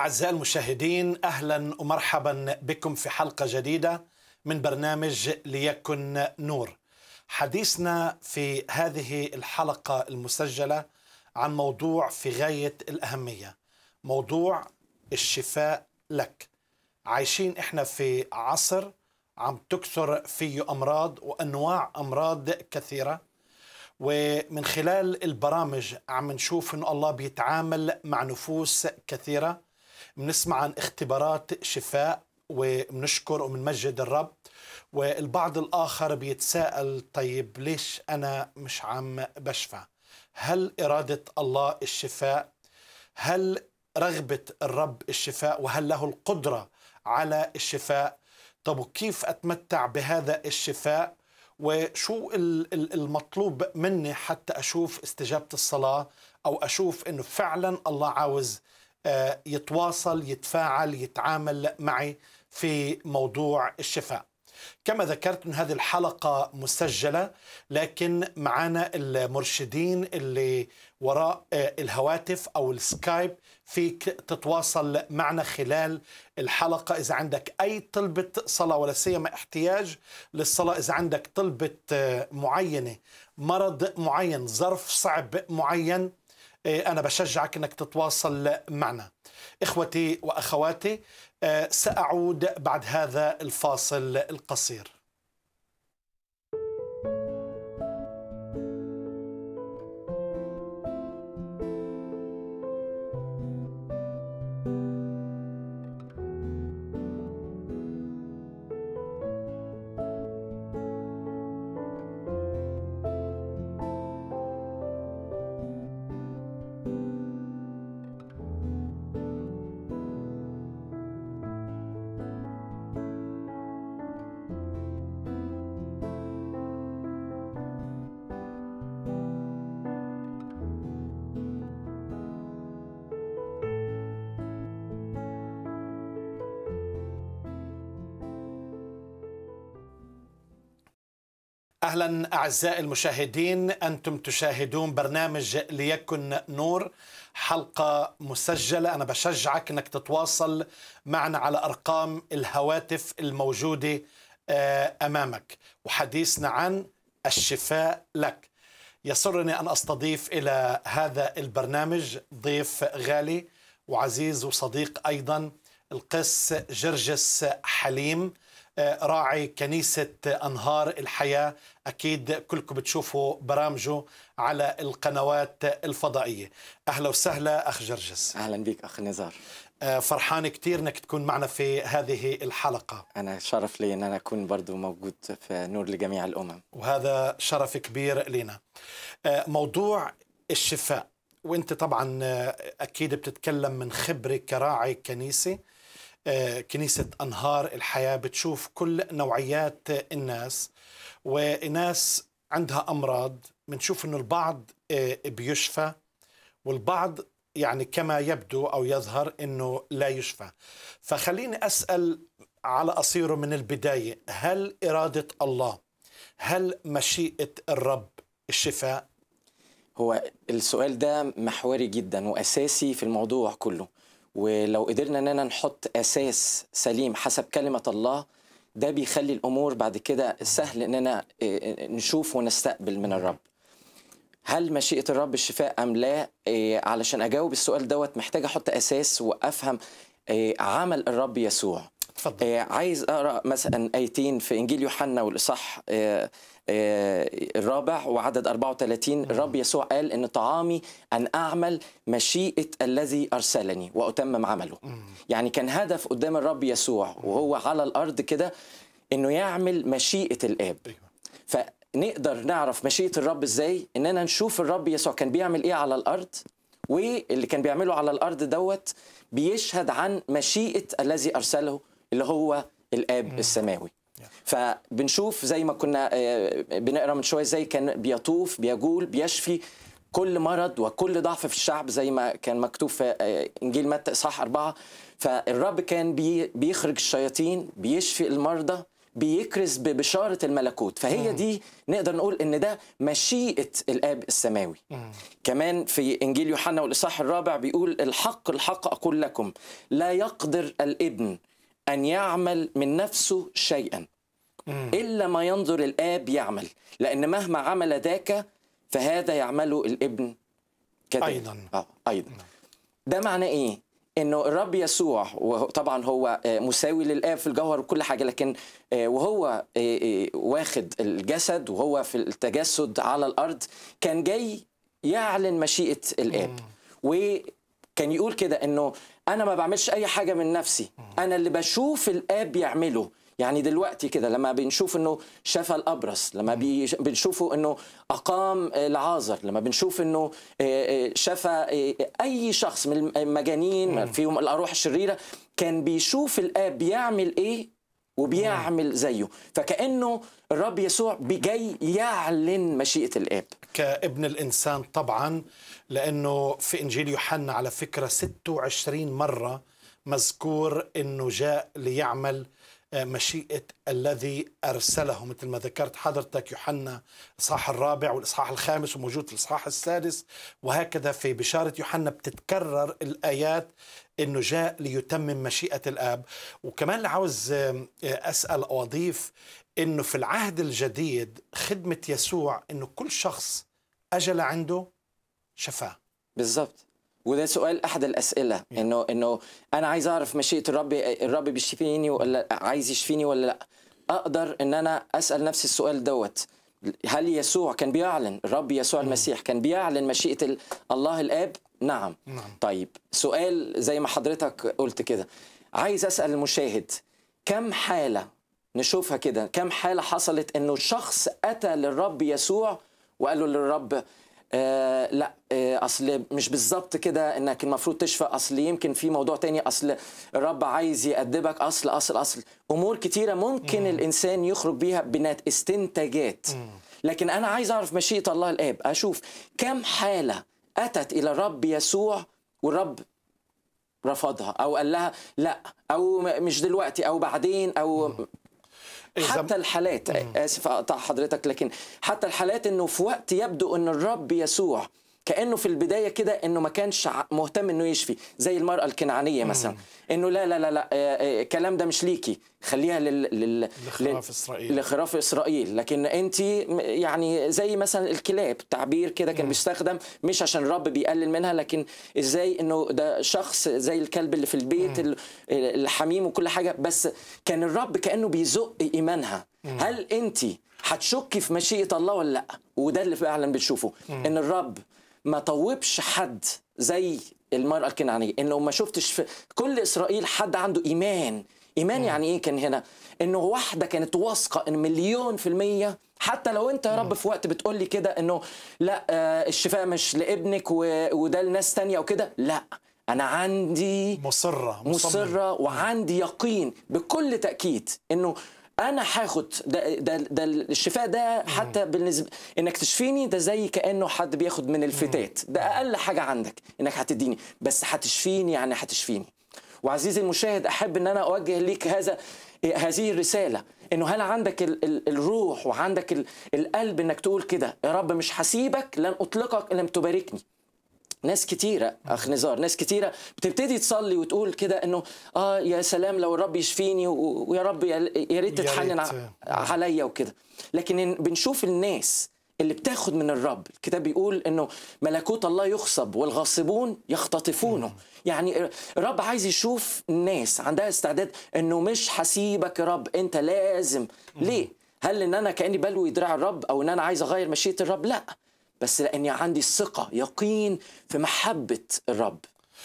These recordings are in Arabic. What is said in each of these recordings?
أعزائي المشاهدين أهلا ومرحبا بكم في حلقة جديدة من برنامج ليكن نور حديثنا في هذه الحلقة المسجلة عن موضوع في غاية الأهمية موضوع الشفاء لك عايشين إحنا في عصر عم تكثر فيه أمراض وأنواع أمراض كثيرة ومن خلال البرامج عم نشوف أن الله بيتعامل مع نفوس كثيرة بنسمع عن اختبارات شفاء وبنشكر وبنمجد الرب والبعض الآخر بيتساءل طيب ليش أنا مش عم بشفى هل إرادة الله الشفاء هل رغبة الرب الشفاء وهل له القدرة على الشفاء طب وكيف أتمتع بهذا الشفاء وشو المطلوب مني حتى أشوف استجابة الصلاة أو أشوف أنه فعلا الله عاوز آه، يتواصل يتفاعل يتعامل معي في موضوع الشفاء كما ذكرت ان هذه الحلقه مسجله لكن معنا المرشدين اللي وراء آه، الهواتف او السكايب فيك تتواصل معنا خلال الحلقه اذا عندك اي طلبه صلاه ولا سيما احتياج للصلاه اذا عندك طلبه آه، معينه مرض معين ظرف صعب معين إيه، أنا بشجعك أنك تتواصل معنا إخوتي وأخواتي إيه، سأعود بعد هذا الفاصل القصير أعزائي المشاهدين أنتم تشاهدون برنامج ليكن نور حلقة مسجلة أنا بشجعك أنك تتواصل معنا على أرقام الهواتف الموجودة آه، أمامك وحديثنا عن الشفاء لك يسرني أن أستضيف إلى هذا البرنامج ضيف غالي وعزيز وصديق أيضا القس جرجس حليم راعي كنيسة أنهار الحياة أكيد كلكم بتشوفوا برامجه على القنوات الفضائية أهلا وسهلا أخ جرجس أهلا بك أخ نزار آه، فرحان كثير انك تكون معنا في هذه الحلقه انا شرف لي ان انا اكون برضو موجود في نور لجميع الامم وهذا شرف كبير لنا آه، موضوع الشفاء وانت طبعا آه، اكيد بتتكلم من خبره كراعي كنيسه آه، كنيسة أنهار الحياة بتشوف كل نوعيات الناس وناس عندها أمراض بنشوف أنه البعض آه، بيشفى والبعض يعني كما يبدو أو يظهر أنه لا يشفى فخليني أسأل على أصيره من البداية هل إرادة الله هل مشيئة الرب الشفاء هو السؤال ده محوري جدا واساسي في الموضوع كله ولو قدرنا اننا نحط اساس سليم حسب كلمه الله ده بيخلي الامور بعد كده سهل اننا آه، آه، نشوف ونستقبل من الرب هل مشيئه الرب الشفاء ام لا آه، علشان اجاوب السؤال دوت محتاج احط اساس وافهم عمل الرب يسوع اتفضل. عايز اقرا مثلا ايتين في انجيل يوحنا والاصح آه، الرابع وعدد 34 الرب يسوع قال ان طعامي ان اعمل مشيئه الذي ارسلني واتمم عمله يعني كان هدف قدام الرب يسوع وهو على الارض كده انه يعمل مشيئه الاب أيوة. فنقدر نعرف مشيئه الرب ازاي اننا نشوف الرب يسوع كان بيعمل ايه على الارض واللي كان بيعمله على الارض دوت بيشهد عن مشيئه الذي ارسله اللي هو الاب السماوي فبنشوف زي ما كنا آه، بنقرا من شويه ازاي كان بيطوف بيجول بيشفي كل مرض وكل ضعف في الشعب زي ما كان مكتوب في آه، انجيل متى اصحاح أربعة فالرب كان بيخرج الشياطين بيشفي المرضى بيكرز ببشارة الملكوت فهي دي نقدر نقول ان ده مشيئة الآب السماوي كمان في إنجيل يوحنا والإصحاح الرابع بيقول الحق الحق أقول لكم لا يقدر الابن أن يعمل من نفسه شيئا إلا ما ينظر الآب يعمل لأن مهما عمل ذاك فهذا يعمله الابن كذلك أيضا آه، أيضا ده معناه إيه؟ انه الرب يسوع وطبعا هو آه، مساوي للاب في الجوهر وكل حاجه لكن آه، وهو واخد الجسد وهو في التجسد على الارض كان جاي يعلن مشيئه الاب وكان يقول كده انه انا ما بعملش اي حاجه من نفسي انا اللي بشوف الاب يعمله يعني دلوقتي كده لما بنشوف انه شفى الابرص لما بنشوفه انه اقام العازر لما بنشوف انه شفى اي شخص من المجانين فيهم الاروح الشريره كان بيشوف الاب يعمل ايه وبيعمل زيه فكأنه الرب يسوع بجاي يعلن مشيئة الآب كابن الإنسان طبعا لأنه في إنجيل يوحنا على فكرة 26 مرة مذكور أنه جاء ليعمل آه، مشيئة الذي أرسله مثل ما ذكرت حضرتك يوحنا الإصحاح الرابع والإصحاح الخامس وموجود في الإصحاح السادس وهكذا في بشارة يوحنا بتتكرر الآيات انه جاء ليتمم مشيئه الاب وكمان اللي عاوز اسال او اضيف انه في العهد الجديد خدمه يسوع انه كل شخص اجل عنده شفاه بالظبط وده سؤال احد الاسئله انه انه انا عايز اعرف مشيئه الرب الرب بيشفيني ولا عايز يشفيني ولا لا اقدر ان انا اسال نفسي السؤال دوت هل يسوع كان بيعلن الرب يسوع mm. المسيح كان بيعلن مشيئه الله الاب نعم. نعم طيب سؤال زي ما حضرتك قلت كده عايز اسال المشاهد كم حاله نشوفها كده كم حاله حصلت انه شخص اتى للرب يسوع وقال له للرب آه لا آه اصل مش بالظبط كده انك المفروض تشفى اصل يمكن في موضوع تاني اصل الرب عايز يأدبك اصل اصل اصل امور كتيره ممكن مم. الانسان يخرج بيها بنات استنتاجات مم. لكن انا عايز اعرف مشيئه الله الاب اشوف كم حاله أتت إلى الرب يسوع والرب رفضها أو قال لها لا أو مش دلوقتي أو بعدين أو إيه، حتى الحالات آسف أقطع حضرتك لكن حتى الحالات إنه في وقت يبدو إن الرب يسوع كانه في البدايه كده انه ما كانش مهتم انه يشفي زي المراه الكنعانيه مثلا انه لا لا لا لا آه، آه، الكلام ده مش ليكي خليها لل, لل... لخراف اسرائيل لخراف اسرائيل لكن انت يعني زي مثلا الكلاب تعبير كده كان بيستخدم مش عشان الرب بيقلل منها لكن ازاي انه ده شخص زي الكلب اللي في البيت الحميم وكل حاجه بس كان الرب كانه بيزق ايمانها هل انت هتشكي في مشيئه الله ولا لا وده اللي فعلا بنشوفه ان الرب ما طوبش حد زي المرأة الكنعانية إن لو ما شفتش في كل إسرائيل حد عنده إيمان إيمان يعني إيه كان هنا إنه واحدة كانت واثقة إن مليون في المية حتى لو انت يا رب في وقت بتقول لي كده انه لا آه، الشفاء مش لابنك وده لناس تانية وكده لا انا عندي مصره مصره وعندي يقين بكل تاكيد انه انا هاخد ده, ده ده الشفاء ده حتى بالنسبه انك تشفيني ده زي كانه حد بياخد من الفتات ده اقل حاجه عندك انك هتديني بس هتشفيني يعني هتشفيني وعزيزي المشاهد احب ان انا اوجه ليك هذا هذه الرساله انه هل عندك الـ الـ الروح وعندك القلب انك تقول كده يا رب مش هسيبك لن اطلقك ان لم تباركني ناس كتيرة أخ نزار ناس كتيرة بتبتدي تصلي وتقول كده إنه آه يا سلام لو الرب يشفيني ويا رب يا ريت تتحنن عليا وكده لكن بنشوف الناس اللي بتاخد من الرب الكتاب بيقول انه ملكوت الله يخصب والغاصبون يختطفونه يعني الرب عايز يشوف الناس عندها استعداد انه مش هسيبك يا رب انت لازم ليه هل ان انا كاني بلوي دراع الرب او ان انا عايز اغير مشيئه الرب لا بس لاني عندي ثقه يقين في محبه الرب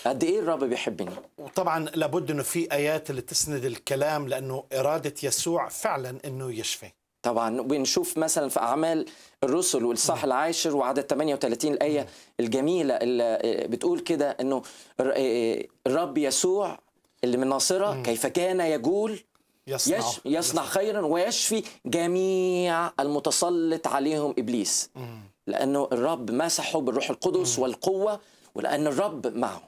قد ايه الرب بيحبني وطبعا لابد انه في ايات اللي تسند الكلام لانه اراده يسوع فعلا انه يشفي طبعا بنشوف مثلا في اعمال الرسل والصح نعم. العاشر وعدد 38 الايه نعم. الجميله اللي بتقول كده انه إيه، إيه، الرب يسوع اللي من ناصره كيف كان يجول يصنع, يش... يصنع خيرا ويشفي جميع المتسلط عليهم ابليس لأنه الرب مسحه بالروح القدس والقوة ولأن الرب معه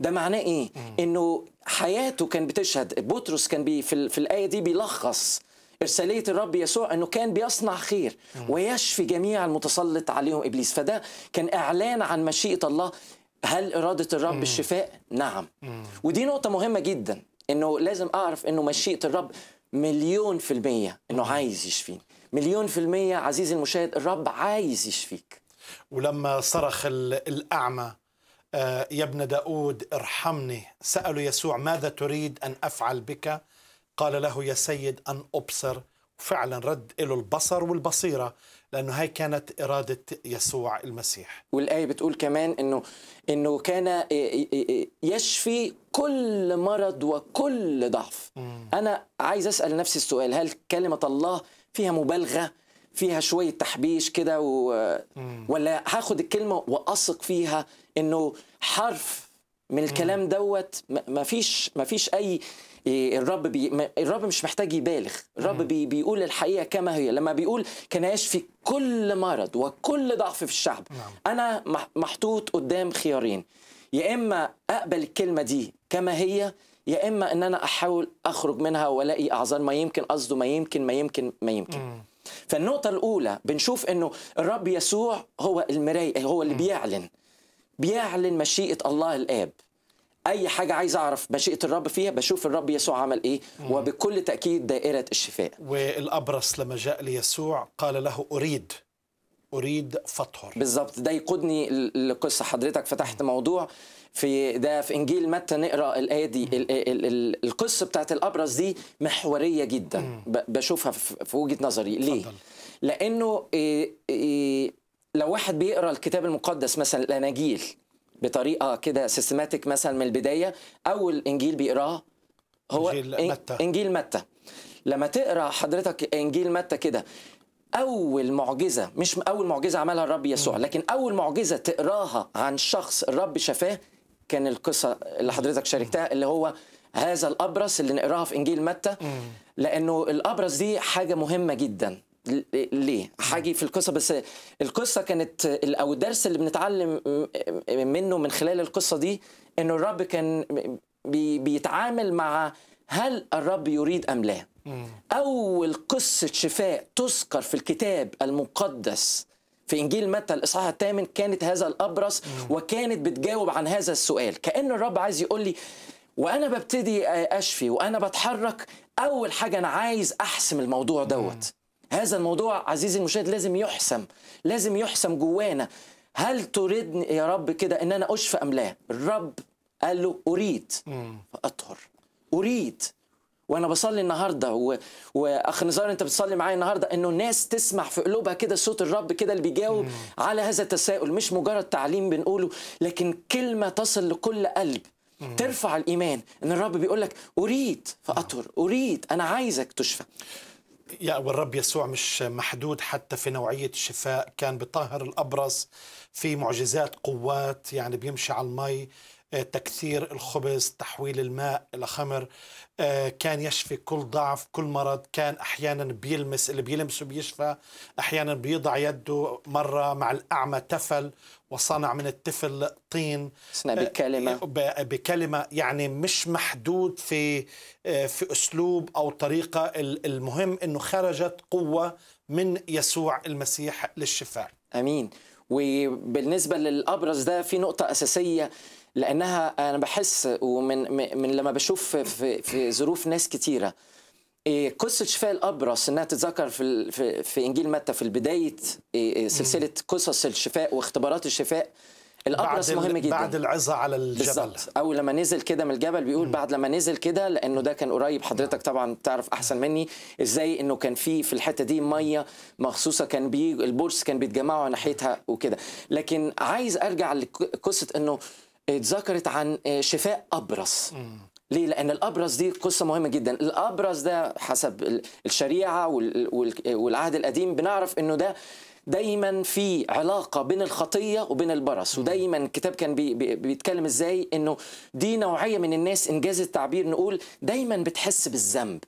ده معناه إيه؟ إنه حياته كان بتشهد بطرس كان بي في, في الآية دي بيلخص إرسالية الرب يسوع أنه كان بيصنع خير ويشفي جميع المتسلط عليهم إبليس فده كان إعلان عن مشيئة الله هل إرادة الرب مم. الشفاء؟ نعم مم. ودي نقطة مهمة جدا أنه لازم أعرف أنه مشيئة الرب مليون في المية أنه عايز يشفيني مليون في المية عزيزي المشاهد الرب عايز يشفيك ولما صرخ الأعمى آه، يا ابن داود ارحمني سأل يسوع ماذا تريد أن أفعل بك قال له يا سيد أن أبصر فعلا رد له البصر والبصيرة لأنه هاي كانت إرادة يسوع المسيح والآية بتقول كمان أنه, إنه كان آه، آه، يشفي كل مرض وكل ضعف مم. أنا عايز أسأل نفسي السؤال هل كلمة الله فيها مبالغه فيها شويه تحبيش كده و... ولا هاخد الكلمه واثق فيها انه حرف من الكلام دوت ما فيش ما فيش اي إيه، الرب بي... الرب مش محتاج يبالغ الرب بي... بيقول الحقيقه كما هي لما بيقول كان يشفي كل مرض وكل ضعف في الشعب نعم. انا محطوط قدام خيارين يا اما اقبل الكلمه دي كما هي يا اما ان انا احاول اخرج منها والاقي اعذار ما يمكن قصده ما يمكن ما يمكن ما يمكن فالنقطه الاولى بنشوف انه الرب يسوع هو المرايه هو اللي بيعلن بيعلن مشيئه الله الاب اي حاجه عايز اعرف مشيئه الرب فيها بشوف الرب يسوع عمل ايه وبكل تاكيد دائره الشفاء والابرص لما جاء ليسوع قال له اريد اريد فطهر بالظبط ده يقودني لقصه حضرتك فتحت موضوع في ده في انجيل متى نقرا الايه دي القصه بتاعت الابرص دي محوريه جدا بشوفها في وجهه نظري ليه؟ لانه إيه، إيه، لو واحد بيقرا الكتاب المقدس مثلا الاناجيل بطريقه كده سيستماتيك مثلا من البدايه اول انجيل بيقراه هو انجيل متى انجيل متى لما تقرا حضرتك انجيل متى كده اول معجزه مش اول معجزه عملها الرب يسوع لكن اول معجزه تقراها عن شخص الرب شفاه كان القصه اللي حضرتك شاركتها اللي هو هذا الابرص اللي نقراها في انجيل متى لانه الابرص دي حاجه مهمه جدا ليه حاجه في القصه بس القصه كانت او الدرس اللي بنتعلم منه من خلال القصه دي انه الرب كان بيتعامل مع هل الرب يريد ام لا اول قصه شفاء تذكر في الكتاب المقدس في انجيل متى الاصحاح الثامن كانت هذا الابرص وكانت بتجاوب عن هذا السؤال كان الرب عايز يقول لي وانا ببتدي اشفي وانا بتحرك اول حاجه انا عايز احسم الموضوع دوت هذا الموضوع عزيزي المشاهد لازم يحسم لازم يحسم جوانا هل تريدني يا رب كده ان انا اشفى ام لا الرب قال له اريد فاطهر اريد وانا بصلي النهارده و... واخ نزار انت بتصلي معايا النهارده انه الناس تسمع في قلوبها كده صوت الرب كده اللي بيجاوب مم. على هذا التساؤل مش مجرد تعليم بنقوله لكن كلمه تصل لكل قلب مم. ترفع الايمان ان الرب بيقول لك اريد فاطهر اريد انا عايزك تشفى يا والرب يسوع مش محدود حتى في نوعية الشفاء كان بطاهر الأبرص في معجزات قوات يعني بيمشي على المي آه، تكسير الخبز تحويل الماء إلى خمر آه، كان يشفي كل ضعف كل مرض كان أحيانا بيلمس اللي بيلمسه بيشفى أحيانا بيضع يده مرة مع الأعمى تفل وصنع من التفل طين آه، بكلمة بكلمة يعني مش محدود في في أسلوب أو طريقة المهم أنه خرجت قوة من يسوع المسيح للشفاء امين وبالنسبه للابرز ده في نقطه اساسيه لانها انا بحس ومن من لما بشوف في, في ظروف ناس كتيره إيه، قصة شفاء الأبرص إنها تتذكر في في, إنجيل متى في بداية إيه، إيه، سلسلة قصص الشفاء واختبارات الشفاء الأبرص مهم جدا بعد العظة على الجبل بالظبط أو لما نزل كده من الجبل بيقول مم. بعد لما نزل كده لأنه ده كان قريب حضرتك طبعا تعرف أحسن مني إزاي إنه كان في في الحتة دي مية مخصوصة كان بي البورس كان بيتجمعوا ناحيتها وكده لكن عايز أرجع لقصة إنه اتذكرت عن آه، شفاء أبرص ليه؟ لأن الأبرص دي قصة مهمة جدا الأبرص ده حسب الشريعة والعهد القديم بنعرف أنه ده دايما في علاقه بين الخطيه وبين البرص ودايما الكتاب كان بي بيتكلم ازاي انه دي نوعيه من الناس انجاز التعبير نقول دايما بتحس بالذنب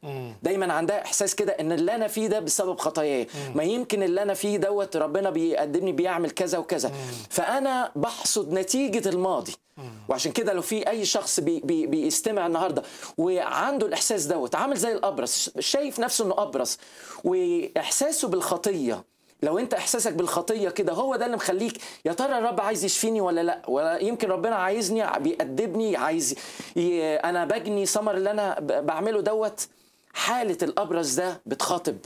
دايما عندها احساس كده ان اللي انا فيه ده بسبب خطاياي ما يمكن اللي انا فيه دوت ربنا بيقدمني بيعمل كذا وكذا فانا بحصد نتيجه الماضي وعشان كده لو في اي شخص بي بي بيستمع النهارده وعنده الاحساس دوت عامل زي الابرص شايف نفسه انه ابرص واحساسه بالخطيه لو انت احساسك بالخطيه كده هو ده اللي مخليك يا ترى الرب عايز يشفيني ولا لا ولا يمكن ربنا عايزني بيأدبني عايز ي... انا بجني سمر اللي انا بعمله دوت حاله الابرز ده بتخاطب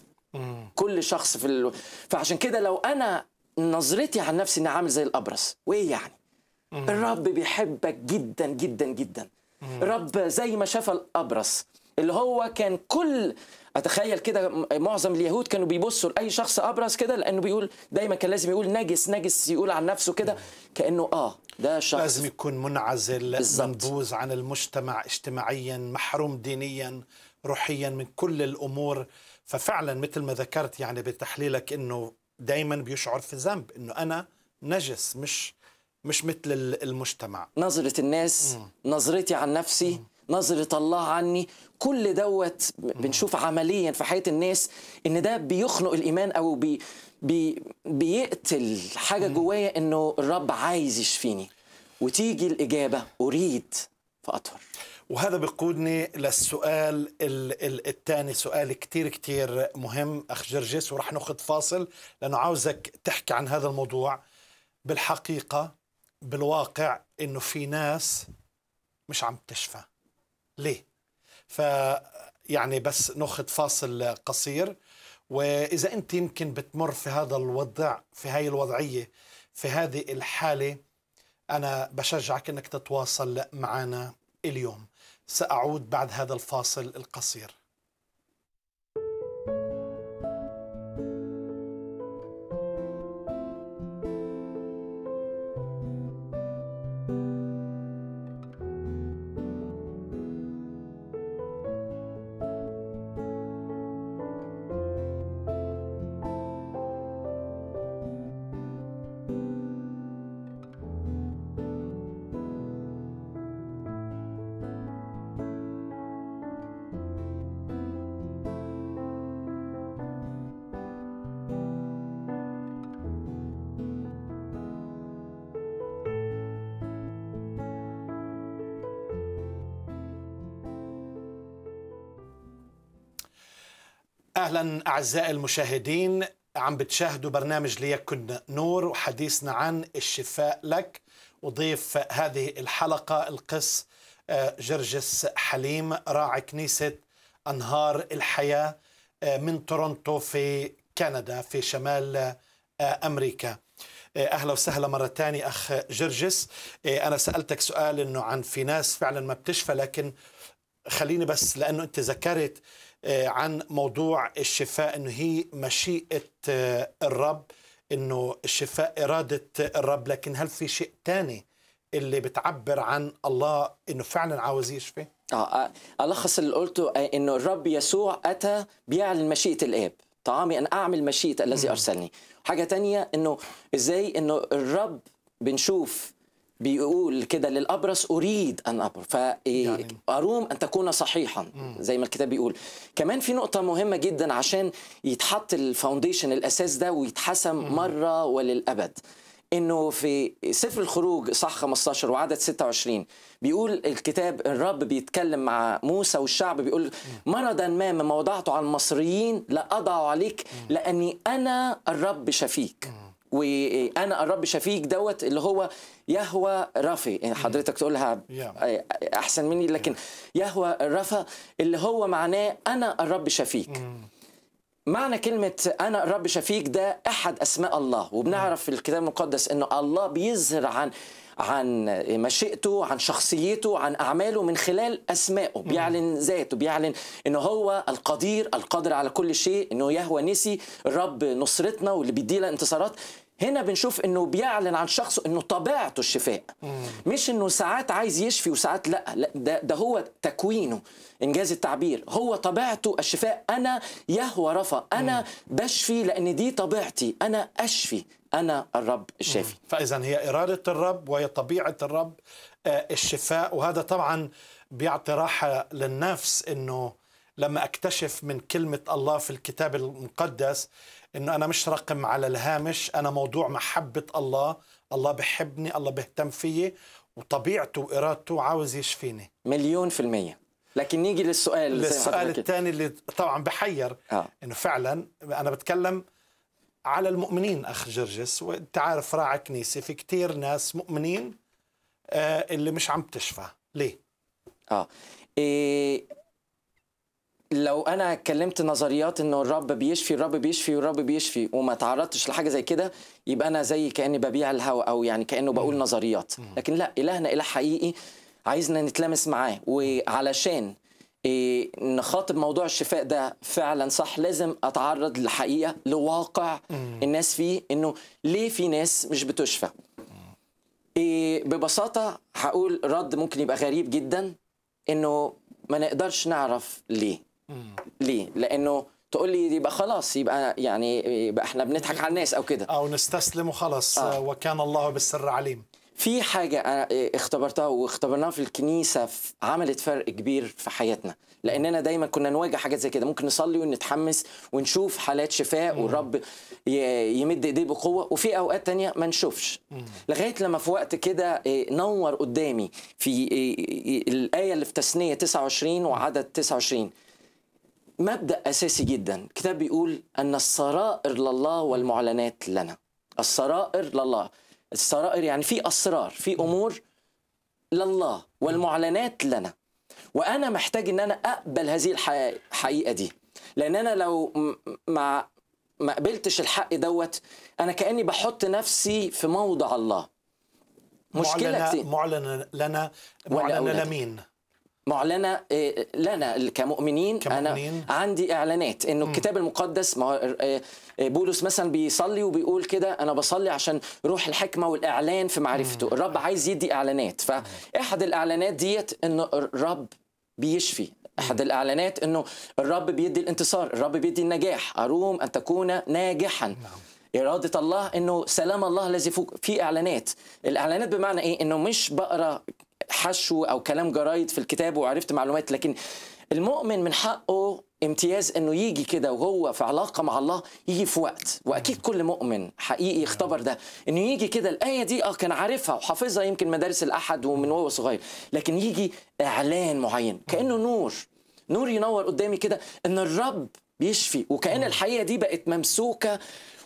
كل شخص في ال... فعشان كده لو انا نظرتي عن نفسي اني عامل زي الابرز وايه يعني الرب بيحبك جدا جدا جدا الرب زي ما شاف الابرز اللي هو كان كل اتخيل كده معظم اليهود كانوا بيبصوا لاي شخص ابرز كده لانه بيقول دايما كان لازم يقول نجس نجس يقول عن نفسه كده كانه اه ده شخص لازم يكون منعزل منبوذ عن المجتمع اجتماعيا محروم دينيا روحيا من كل الامور ففعلا مثل ما ذكرت يعني بتحليلك انه دائما بيشعر في ذنب انه انا نجس مش مش مثل المجتمع نظره الناس م. نظرتي عن نفسي م. نظره الله عني كل دوت بنشوف عمليا في حياه الناس ان ده بيخنق الايمان او بي بي بيقتل حاجه جوايا انه الرب عايز يشفيني وتيجي الاجابه اريد فاطهر وهذا بيقودني للسؤال الثاني سؤال كتير كتير مهم أخ جرجس ورح ناخذ فاصل لأنه عاوزك تحكي عن هذا الموضوع بالحقيقة بالواقع إنه في ناس مش عم تشفى ليه؟ ف يعني بس ناخذ فاصل قصير واذا انت يمكن بتمر في هذا الوضع في هاي الوضعيه في هذه الحاله انا بشجعك انك تتواصل معنا اليوم ساعود بعد هذا الفاصل القصير أعزائي المشاهدين عم بتشاهدوا برنامج ليكن نور وحديثنا عن الشفاء لك وضيف هذه الحلقة القس آه، جرجس حليم راعي كنيسة أنهار الحياة آه، من تورونتو في كندا في شمال آه، أمريكا اهلا وسهلا مره ثانيه اخ جرجس انا سالتك سؤال انه عن في ناس فعلا ما بتشفى لكن خليني بس لانه انت ذكرت آه، عن موضوع الشفاء انه هي مشيئه آه، الرب انه الشفاء اراده الرب لكن هل في شيء ثاني اللي بتعبر عن الله انه فعلا عاوز يشفي؟ اه, آه، الخص اللي قلته انه الرب يسوع اتى بيعلن مشيئه الاب طعامي ان اعمل مشيئه الذي ارسلني حاجه ثانيه انه ازاي انه الرب بنشوف بيقول كده للابرص اريد ان ابر فاروم إيه، يعني؟ ان تكون صحيحا زي ما الكتاب بيقول كمان في نقطه مهمه جدا عشان يتحط الفاونديشن الاساس ده ويتحسم مره وللابد انه في سفر الخروج صح 15 وعدد 26 بيقول الكتاب الرب بيتكلم مع موسى والشعب بيقول مرضا ما مما وضعته على المصريين لا اضع عليك لاني انا الرب شفيك مم. وانا الرب شفيك دوت اللي هو يهوى رافي يعني حضرتك تقولها احسن مني لكن يهوى رافا اللي هو معناه انا الرب شفيك معنى كلمة أنا الرب شفيك ده أحد أسماء الله وبنعرف في الكتاب المقدس أنه الله بيظهر عن عن مشيئته عن شخصيته عن أعماله من خلال أسمائه بيعلن ذاته بيعلن إن هو القدير القادر على كل شيء إنه يهوى نسي الرب نصرتنا واللي بيدينا انتصارات هنا بنشوف انه بيعلن عن شخصه انه طبيعته الشفاء مش انه ساعات عايز يشفي وساعات لا, لا ده, ده هو تكوينه انجاز التعبير هو طبيعته الشفاء انا يهوى رفا انا بشفي لان دي طبيعتي انا اشفي أنا الرب الشافي فإذا هي إرادة الرب وهي طبيعة الرب آه، الشفاء وهذا طبعا بيعطي راحة للنفس أنه لما أكتشف من كلمة الله في الكتاب المقدس أنه أنا مش رقم على الهامش أنا موضوع محبة الله الله بحبني الله بيهتم فيي وطبيعته وإرادته عاوز يشفيني مليون في المية لكن نيجي للسؤال للسؤال الثاني اللي طبعا بحير آه. انه فعلا انا بتكلم على المؤمنين أخ جرجس وأنت عارف راعي كنيسة في كثير ناس مؤمنين آه، اللي مش عم تشفى ليه؟ آه إيه لو انا اتكلمت نظريات انه الرب بيشفي الرب بيشفي والرب بيشفي وما تعرضتش لحاجه زي كده يبقى انا زي كاني ببيع الهوى او يعني كانه بقول نظريات لكن لا الهنا اله حقيقي عايزنا نتلامس معاه وعلشان إيه، نخاطب موضوع الشفاء ده فعلا صح لازم اتعرض للحقيقه لواقع الناس فيه انه ليه في ناس مش بتشفى إيه، ببساطه هقول رد ممكن يبقى غريب جدا انه ما نقدرش نعرف ليه ليه لانه تقول لي يبقى خلاص يبقى يعني يبقى احنا بنضحك على الناس او كده او نستسلم وخلاص آه. وكان الله بالسر عليم في حاجة أنا اختبرتها واختبرناها في الكنيسة عملت فرق كبير في حياتنا لأننا دايما كنا نواجه حاجات زي كده ممكن نصلي ونتحمس ونشوف حالات شفاء والرب يمد إيديه بقوة وفي أوقات تانية ما نشوفش لغاية لما في وقت كده آه، نور قدامي في آه، آه، الآية اللي في تسنية 29 وعدد 29 مبدأ أساسي جدا الكتاب بيقول أن السرائر لله والمعلنات لنا السرائر لله السرائر يعني في اسرار في امور لله والمعلنات لنا وانا محتاج ان انا اقبل هذه الحقيقه دي لان انا لو ما ما قبلتش الحق دوت انا كاني بحط نفسي في موضع الله مشكله معلنة, معلنة لنا معلنة لمين معلنه لنا كمؤمنين, إيه، كمؤمنين انا عندي اعلانات انه الكتاب المقدس ما إيه، إيه، بولس مثلا بيصلي وبيقول كده انا بصلي عشان روح الحكمه والاعلان في معرفته الرب عايز يدي اعلانات فاحد الاعلانات ديت أنه الرب بيشفي احد الاعلانات انه الرب بيدي الانتصار الرب بيدي النجاح اروم ان تكون ناجحا نعم. إرادة الله إنه سلام الله الذي فوق في إعلانات الإعلانات بمعنى إيه إنه مش بقرأ حشو او كلام جرايد في الكتاب وعرفت معلومات لكن المؤمن من حقه امتياز انه يجي كده وهو في علاقه مع الله يجي في وقت واكيد كل مؤمن حقيقي اختبر ده انه يجي كده الايه دي اه كان عارفها وحافظها يمكن مدارس الاحد ومن وهو صغير لكن يجي اعلان معين كانه نور نور ينور قدامي كده ان الرب بيشفي وكان الحقيقه دي بقت ممسوكه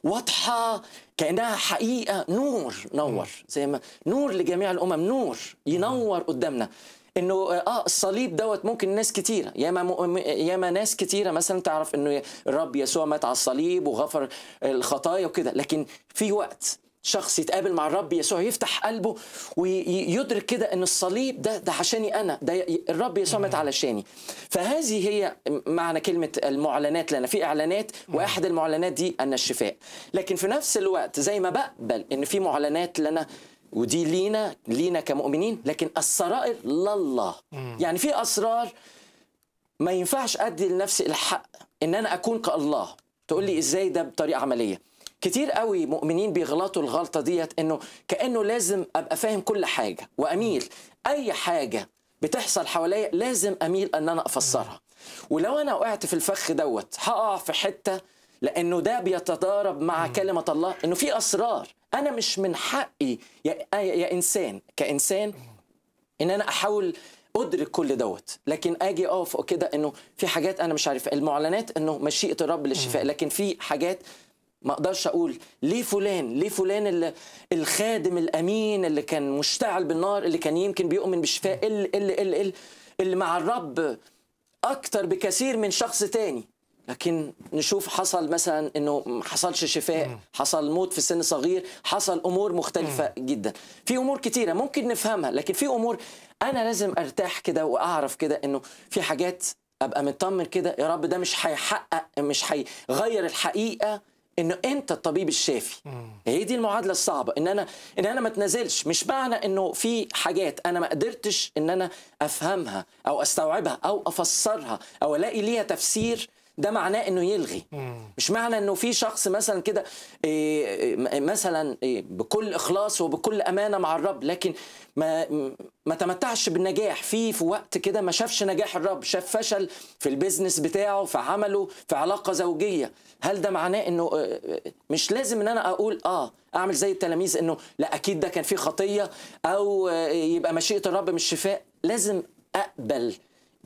واضحه كانها حقيقه نور نور زي ما نور لجميع الامم نور ينور قدامنا انه اه الصليب دوت ممكن ناس كتيره ياما ياما ناس كتيره مثلا تعرف انه الرب يسوع مات على الصليب وغفر الخطايا وكده لكن في وقت شخص يتقابل مع الرب يسوع يفتح قلبه ويدرك كده ان الصليب ده ده عشاني انا ده الرب يسوع مات علشاني فهذه هي معنى كلمه المعلنات لنا في اعلانات واحد المعلنات دي ان الشفاء لكن في نفس الوقت زي ما بقبل ان في معلنات لنا ودي لينا لينا كمؤمنين لكن السرائر لله يعني في اسرار ما ينفعش ادي لنفسي الحق ان انا اكون كالله تقول لي ازاي ده بطريقه عمليه كتير قوي مؤمنين بيغلطوا الغلطه ديت انه كانه لازم ابقى فاهم كل حاجه واميل اي حاجه بتحصل حواليا لازم اميل ان انا افسرها ولو انا وقعت في الفخ دوت هقع في حته لانه ده بيتضارب مع كلمه الله انه في اسرار انا مش من حقي يا, يا انسان كانسان ان انا احاول ادرك كل دوت لكن اجي اقف كده انه في حاجات انا مش عارف المعلنات انه مشيئه الرب للشفاء لكن في حاجات ما اقدرش اقول ليه فلان ليه فلان اللي الخادم الامين اللي كان مشتعل بالنار اللي كان يمكن بيؤمن بشفاء ال ال اللي, اللي, اللي مع الرب اكتر بكثير من شخص تاني لكن نشوف حصل مثلا انه ما حصلش شفاء حصل موت في سن صغير حصل امور مختلفه جدا في امور كتيره ممكن نفهمها لكن في امور انا لازم ارتاح كده واعرف كده انه في حاجات ابقى مطمن كده يا رب ده مش هيحقق مش هيغير الحقيقه انه انت الطبيب الشافي هي دي المعادله الصعبه ان انا ان انا ما اتنازلش مش معنى انه في حاجات انا ما قدرتش ان انا افهمها او استوعبها او افسرها او الاقي ليها تفسير ده معناه انه يلغي مش معنى انه في شخص مثلا كده إيه، إيه، مثلا إيه، بكل اخلاص وبكل امانه مع الرب لكن ما ما تمتعش بالنجاح في في وقت كده ما شافش نجاح الرب شاف فشل في البيزنس بتاعه في عمله في علاقه زوجيه هل ده معناه انه آه، آه، مش لازم ان انا اقول اه اعمل زي التلاميذ انه لا اكيد ده كان فيه خطيه او آه، يبقى مشيئه الرب مش شفاء لازم اقبل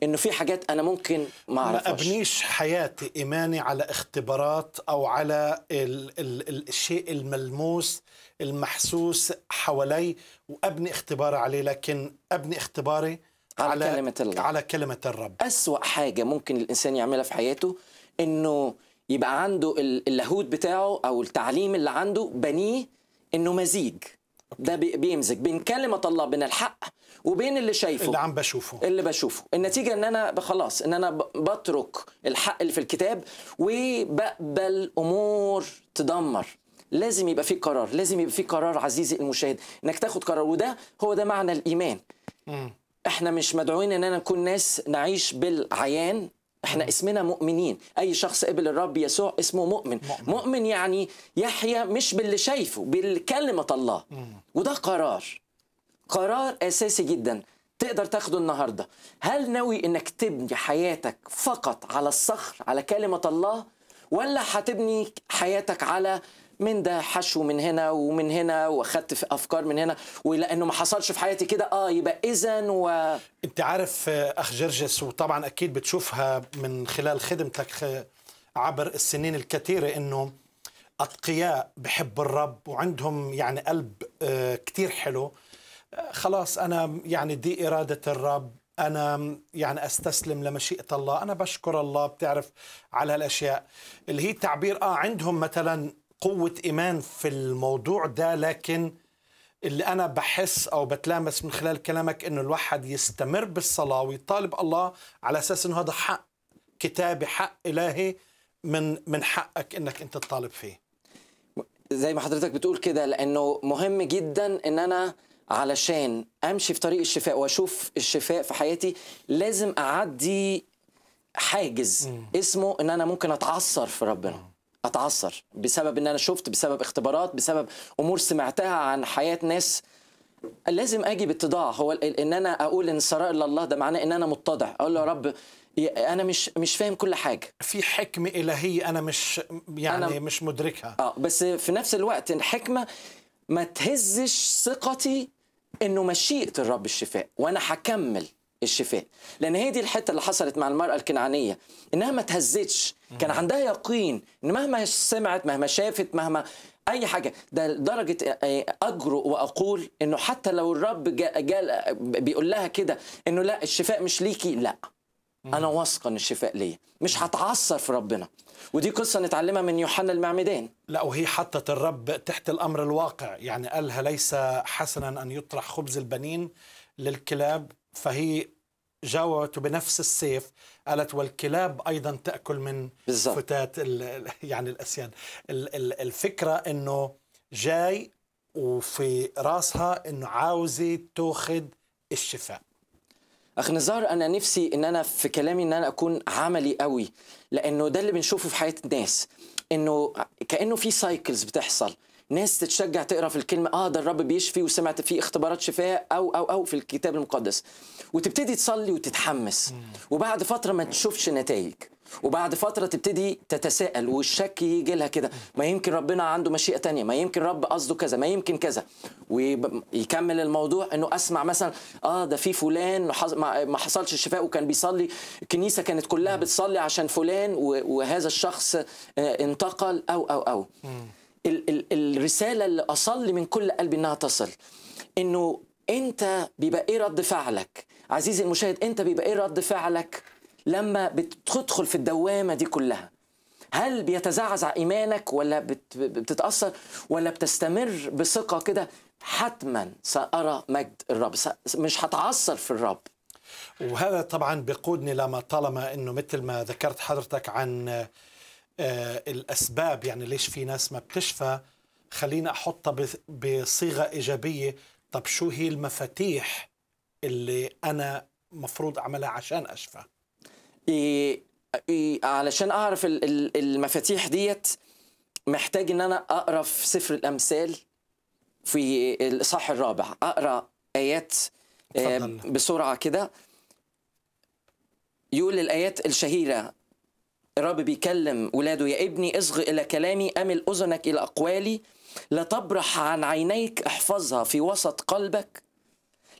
انه في حاجات انا ممكن ما اعرفهاش ما ابنيش حياتي ايماني على اختبارات او على ال ال الشيء الملموس المحسوس حوالي وابني اختباري عليه لكن ابني اختباري على, على كلمة الله على كلمة الرب أسوأ حاجة ممكن الإنسان يعملها في حياته إنه يبقى عنده اللاهوت بتاعه أو التعليم اللي عنده بنيه إنه مزيج ده بيمزج بين كلمه الله بين الحق وبين اللي شايفه اللي عم بشوفه اللي بشوفه النتيجه ان انا خلاص ان انا بترك الحق اللي في الكتاب وبقبل امور تدمر لازم يبقى في قرار لازم يبقى في قرار عزيزي المشاهد انك تاخد قرار وده هو ده معنى الايمان م. احنا مش مدعوين اننا نكون ناس نعيش بالعيان احنا اسمنا مؤمنين اي شخص قبل الرب يسوع اسمه مؤمن مؤمن, يعني يحيا مش باللي شايفه بالكلمه الله وده قرار قرار اساسي جدا تقدر تاخده النهارده هل ناوي انك تبني حياتك فقط على الصخر على كلمه الله ولا هتبني حياتك على من ده حشو من هنا ومن هنا واخدت في افكار من هنا ولانه ما حصلش في حياتي كده اه يبقى اذا و انت عارف آه، اخ جرجس وطبعا اكيد بتشوفها من خلال خدمتك آه، عبر السنين الكثيره انه اتقياء بحب الرب وعندهم يعني قلب آه، كتير حلو خلاص انا يعني دي اراده الرب انا يعني استسلم لمشيئه الله انا بشكر الله بتعرف على هالاشياء اللي هي تعبير اه عندهم مثلا قوة إيمان في الموضوع ده لكن اللي أنا بحس أو بتلامس من خلال كلامك إنه الواحد يستمر بالصلاة ويطالب الله على أساس إنه هذا حق كتابي حق إلهي من من حقك إنك أنت تطالب فيه زي ما حضرتك بتقول كده لأنه مهم جدا إن أنا علشان أمشي في طريق الشفاء وأشوف الشفاء في حياتي لازم أعدي حاجز م. اسمه إن أنا ممكن أتعصر في ربنا م. اتعثر بسبب ان انا شفت بسبب اختبارات بسبب امور سمعتها عن حياه ناس لازم اجي باتضاع هو ان انا اقول ان سراء الا الله ده معناه ان انا متضع اقول له يا رب انا مش مش فاهم كل حاجه في حكمه الهيه انا مش يعني أنا مش مدركها اه بس في نفس الوقت الحكمه ما تهزش ثقتي انه مشيئه الرب الشفاء وانا هكمل الشفاء لان هي دي الحته اللي حصلت مع المراه الكنعانيه انها ما تهزتش كان عندها يقين ان مهما سمعت مهما شافت مهما اي حاجه ده لدرجه اجرؤ واقول انه حتى لو الرب جال بيقول لها كده انه لا الشفاء مش ليكي لا انا واثقه ان الشفاء ليا مش هتعثر في ربنا ودي قصه نتعلمها من يوحنا المعمدان لا وهي حطت الرب تحت الامر الواقع يعني قالها ليس حسنا ان يطرح خبز البنين للكلاب فهي جاوبته بنفس السيف قالت والكلاب أيضا تأكل من بالزبط. فتات الـ يعني الأسيان الـ الـ الفكرة أنه جاي وفي راسها أنه عاوزة تأخذ الشفاء اخ نزار انا نفسي ان انا في كلامي ان انا اكون عملي قوي لانه ده اللي بنشوفه في حياه الناس انه كانه في سايكلز بتحصل ناس تتشجع تقرا في الكلمه اه ده الرب بيشفي وسمعت فيه اختبارات شفاء او او او في الكتاب المقدس وتبتدي تصلي وتتحمس وبعد فتره ما تشوفش نتائج وبعد فترة تبتدي تتساءل والشك يجي لها كده ما يمكن ربنا عنده مشيئة تانية ما يمكن رب قصده كذا ما يمكن كذا ويكمل الموضوع انه اسمع مثلا اه ده في فلان ما حصلش الشفاء وكان بيصلي الكنيسة كانت كلها بتصلي عشان فلان وهذا الشخص آه، انتقل او او او ال ال الرساله اللي اصلي من كل قلبي انها تصل انه انت بيبقى ايه رد فعلك عزيزي المشاهد انت بيبقى ايه رد فعلك لما بتدخل في الدوامه دي كلها هل بيتزعزع ايمانك ولا بتتاثر ولا بتستمر بثقه كده حتما سارى مجد الرب مش هتعصر في الرب وهذا طبعا بيقودني لما طالما انه مثل ما ذكرت حضرتك عن آه، الاسباب يعني ليش في ناس ما بتشفى خلينا احطها بصيغه ايجابيه طب شو هي المفاتيح اللي انا مفروض اعملها عشان اشفى إيه علشان اعرف المفاتيح ديت محتاج ان انا اقرا في سفر الامثال في الاصحاح الرابع اقرا ايات آه، بسرعه كده يقول الايات الشهيره الرب بيكلم ولاده يا ابني اصغ إلى كلامي أمل أذنك إلى أقوالي لا تبرح عن عينيك احفظها في وسط قلبك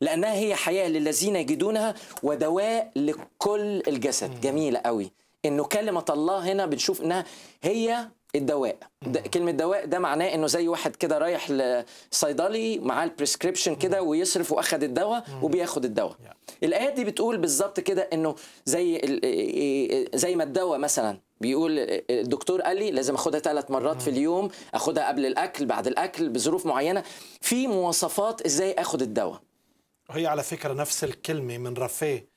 لأنها هي حياة للذين يجدونها ودواء لكل الجسد جميلة قوي إنه كلمة الله هنا بنشوف إنها هي الدواء ده كلمه دواء ده معناه انه زي واحد كده رايح لصيدلي معاه البريسكريبشن كده ويصرف واخد الدواء وبياخد الدواء الايه دي بتقول بالظبط كده انه زي إيه- إيه- زي ما الدواء مثلا بيقول الدكتور قال لي لازم اخدها ثلاث مرات في اليوم اخدها قبل الاكل بعد الاكل بظروف معينه في مواصفات ازاي اخد الدواء هي على فكره نفس الكلمه من رفيه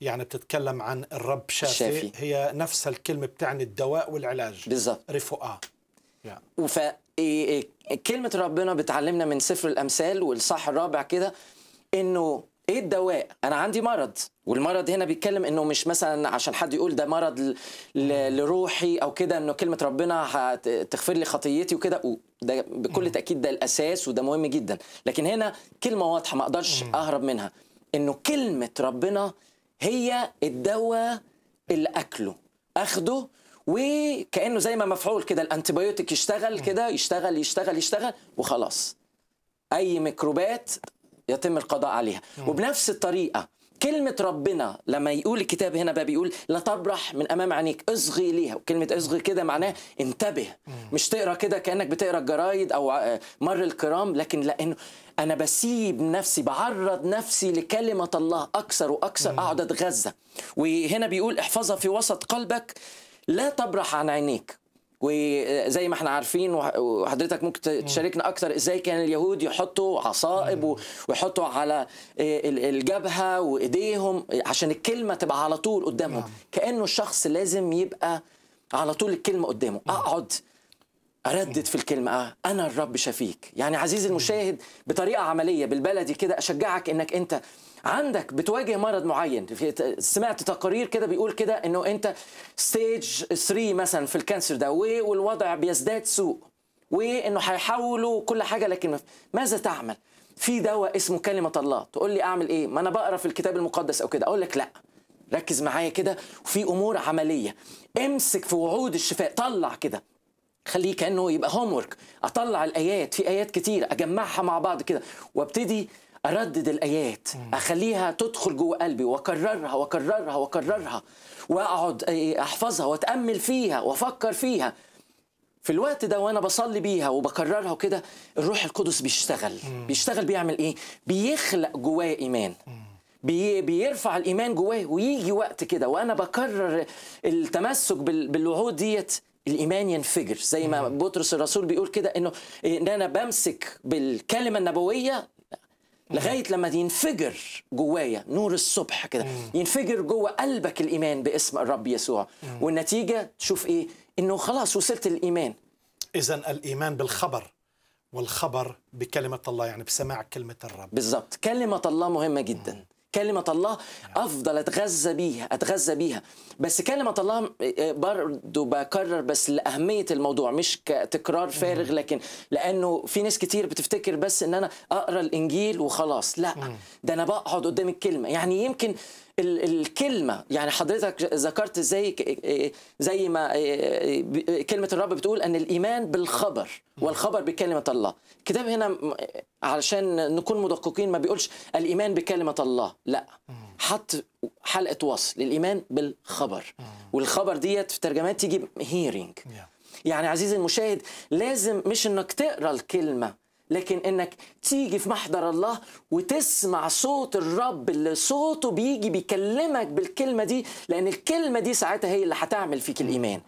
يعني بتتكلم عن الرب شافي, شافي. هي نفس الكلمة بتعني الدواء والعلاج بالظبط رفقاء yeah. إيه، إيه، كلمة ربنا بتعلمنا من سفر الأمثال والصح الرابع كده إنه ايه الدواء انا عندي مرض والمرض هنا بيتكلم انه مش مثلا عشان حد يقول ده مرض لروحي او كده انه كلمه ربنا هتغفر لي خطيتي وكده ده بكل تاكيد ده الاساس وده مهم جدا لكن هنا كلمه واضحه ما اقدرش اهرب منها انه كلمه ربنا هي الدواء اللي اكله اخده وكانه زي ما مفعول كده الانتيبيوتيك يشتغل كده يشتغل يشتغل يشتغل وخلاص اي ميكروبات يتم القضاء عليها وبنفس الطريقه كلمة ربنا لما يقول الكتاب هنا بقى بيقول لا تبرح من أمام عينيك اصغي ليها وكلمة اصغي كده معناه انتبه مش تقرا كده كأنك بتقرا الجرايد أو آه، مر الكرام لكن لأنه أنا بسيب نفسي بعرض نفسي لكلمة الله أكثر وأكثر أقعد أتغذى وهنا بيقول احفظها في وسط قلبك لا تبرح عن عينيك وزي ما احنا عارفين وحضرتك ممكن تشاركنا اكثر ازاي كان اليهود يحطوا عصائب ويحطوا على إيه، الجبهه وايديهم عشان الكلمه تبقى على طول قدامهم نعم. كانه الشخص لازم يبقى على طول الكلمه قدامه نعم. اقعد اردد في الكلمه آه، انا الرب شفيك يعني عزيزي المشاهد بطريقه عمليه بالبلدي كده اشجعك انك انت عندك بتواجه مرض معين سمعت تقارير كده بيقول كده انه انت ستيج 3 مثلا في الكانسر ده والوضع بيزداد سوء وانه هيحاولوا كل حاجه لكن ماذا تعمل في دواء اسمه كلمه الله تقول لي اعمل ايه ما انا بقرا في الكتاب المقدس او كده اقول لك لا ركز معايا كده وفي امور عمليه امسك في وعود الشفاء طلع كده خليه كانه يبقى هوم اطلع الايات في ايات كتير اجمعها مع بعض كده وابتدي اردد الايات اخليها تدخل جوه قلبي واكررها واكررها واكررها واقعد إيه، احفظها واتامل فيها وافكر فيها في الوقت ده وانا بصلي بيها وبكررها وكده الروح القدس بيشتغل بيشتغل بيعمل ايه بيخلق جواه ايمان بي بيرفع الايمان جواه ويجي وقت كده وانا بكرر التمسك بالوعود ديت الايمان ينفجر زي ما بطرس الرسول بيقول كده انه إيه، ان انا بمسك بالكلمه النبويه لغايه لما ينفجر جوايا نور الصبح كده ينفجر جوه قلبك الايمان باسم الرب يسوع والنتيجه تشوف ايه انه خلاص وصلت الايمان اذا الايمان بالخبر والخبر بكلمه الله يعني بسماع كلمه الرب بالظبط كلمه الله مهمه جدا كلمة الله أفضل أتغذى بيها أتغذى بيها بس كلمة الله آه، آه، برضو بكرر بس لأهمية الموضوع مش كتكرار فارغ لكن لأنه في ناس كتير بتفتكر بس إن أنا أقرأ الإنجيل وخلاص لا ده أنا بقعد قدام الكلمة يعني يمكن الكلمه يعني حضرتك ذكرت زي زي ما آه، آه، كلمه الرب بتقول ان الايمان بالخبر والخبر بكلمه الله الكتاب هنا علشان نكون مدققين ما بيقولش الايمان بكلمه الله لا حط حلقه وصل الايمان بالخبر والخبر ديت في ترجمات تيجي هيرنج يعني عزيزي المشاهد لازم مش انك تقرا الكلمه لكن انك تيجي في محضر الله وتسمع صوت الرب اللي صوته بيجي بيكلمك بالكلمه دي لان الكلمه دي ساعتها هي اللي هتعمل فيك الايمان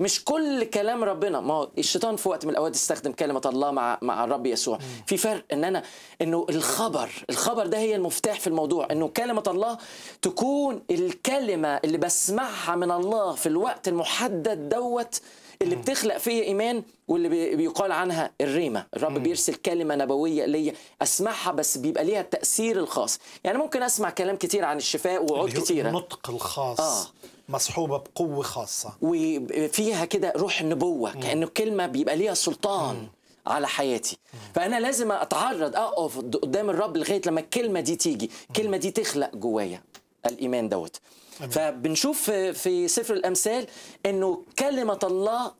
مش كل كلام ربنا ما الشيطان في وقت من الاوقات استخدم كلمه الله مع مع الرب يسوع في فرق ان انا انه الخبر الخبر ده هي المفتاح في الموضوع انه كلمه الله تكون الكلمه اللي بسمعها من الله في الوقت المحدد دوت اللي بتخلق فيا ايمان واللي بيقال عنها الريمه الرب بيرسل كلمه نبويه ليا اسمعها بس بيبقى ليها التاثير الخاص يعني ممكن اسمع كلام كتير عن الشفاء وعود كتيره النطق الخاص آه. مصحوبة بقوة خاصة وفيها كده روح النبوة كأنه كلمة بيبقى ليها سلطان مم. على حياتي مم. فانا لازم اتعرض اقف قدام الرب لغايه لما الكلمه دي تيجي الكلمه دي تخلق جوايا الايمان دوت فبنشوف في سفر الامثال انه كلمه الله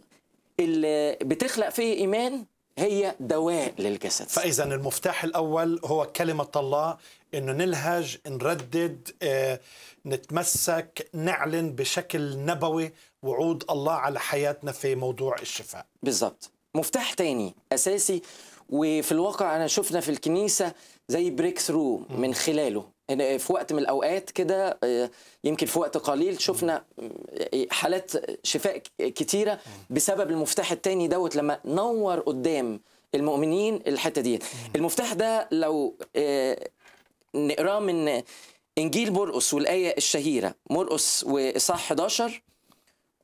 اللي بتخلق فيه ايمان هي دواء للجسد فاذا المفتاح الاول هو كلمه الله انه نلهج نردد آه، نتمسك نعلن بشكل نبوي وعود الله على حياتنا في موضوع الشفاء بالظبط مفتاح تاني اساسي وفي الواقع انا شفنا في الكنيسه زي بريك ثرو من خلاله في وقت من الاوقات كده آه، يمكن في وقت قليل شفنا آه، آه، حالات شفاء كتيره بسبب المفتاح التاني دوت لما نور قدام المؤمنين الحته دي المفتاح ده لو نقراه من انجيل مرقس والايه الشهيره مرقس واصحاح 11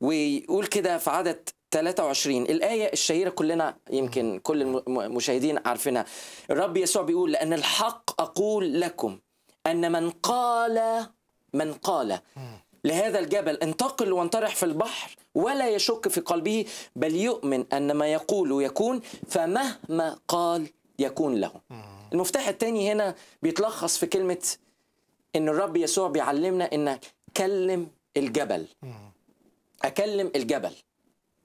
ويقول كده في عدد 23 الآية الشهيرة كلنا يمكن كل المشاهدين عارفينها الرب يسوع بيقول لأن الحق أقول لكم أن من قال من قال لهذا الجبل انتقل وانطرح في البحر ولا يشك في قلبه بل يؤمن أن ما يقول يكون فمهما قال يكون له المفتاح الثاني هنا بيتلخص في كلمة إن الرب يسوع بيعلمنا إن كلم الجبل أكلم الجبل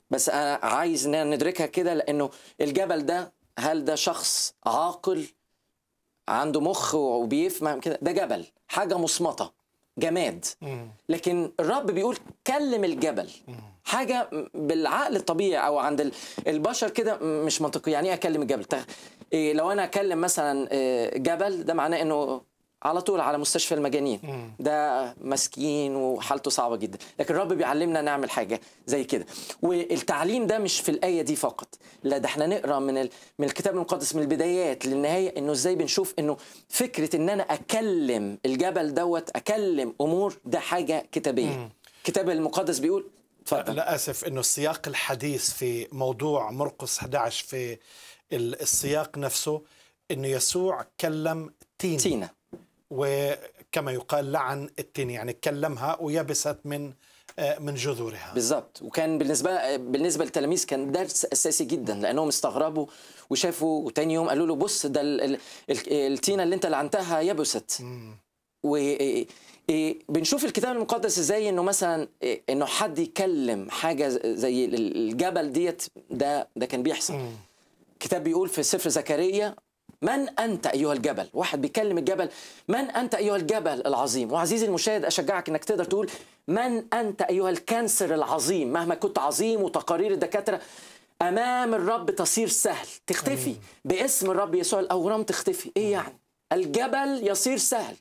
بس أنا عايز ندركها كده لأنه الجبل ده هل ده شخص عاقل عنده مخ وبيفهم كده ده جبل حاجه مصمته جماد لكن الرب بيقول كلم الجبل حاجه بالعقل الطبيعي او عند البشر كده مش منطقي يعني ايه اكلم الجبل طيب، إيه لو انا اكلم مثلا آه، جبل ده معناه انه على طول على مستشفى المجانين ده مسكين وحالته صعبه جدا لكن الرب بيعلمنا نعمل حاجه زي كده والتعليم ده مش في الايه دي فقط لا ده احنا نقرا من من الكتاب المقدس من البدايات للنهايه انه ازاي بنشوف انه فكره ان انا اكلم الجبل دوت اكلم امور ده حاجه كتابيه الكتاب المقدس بيقول تفضل لا اسف انه السياق الحديث في موضوع مرقس 11 في السياق نفسه انه يسوع كلم تينا, تينا. وكما يقال لعن التين يعني كلمها ويبست من آه، من جذورها بالظبط وكان بالنسبه بالنسبه للتلاميذ كان درس اساسي جدا لانهم استغربوا وشافوا وتاني يوم قالوا له بص ده التينه اللي انت لعنتها يبست و إيه، إيه، إيه، بنشوف الكتاب المقدس ازاي انه مثلا انه حد يكلم حاجه زي الجبل ديت ده ده كان بيحصل الكتاب بيقول في سفر زكريا من أنت أيها الجبل واحد بيكلم الجبل من أنت أيها الجبل العظيم وعزيزي المشاهد أشجعك أنك تقدر تقول من أنت أيها الكانسر العظيم مهما كنت عظيم وتقارير الدكاترة أمام الرب تصير سهل تختفي باسم الرب يسوع الأورام تختفي إيه يعني الجبل يصير سهل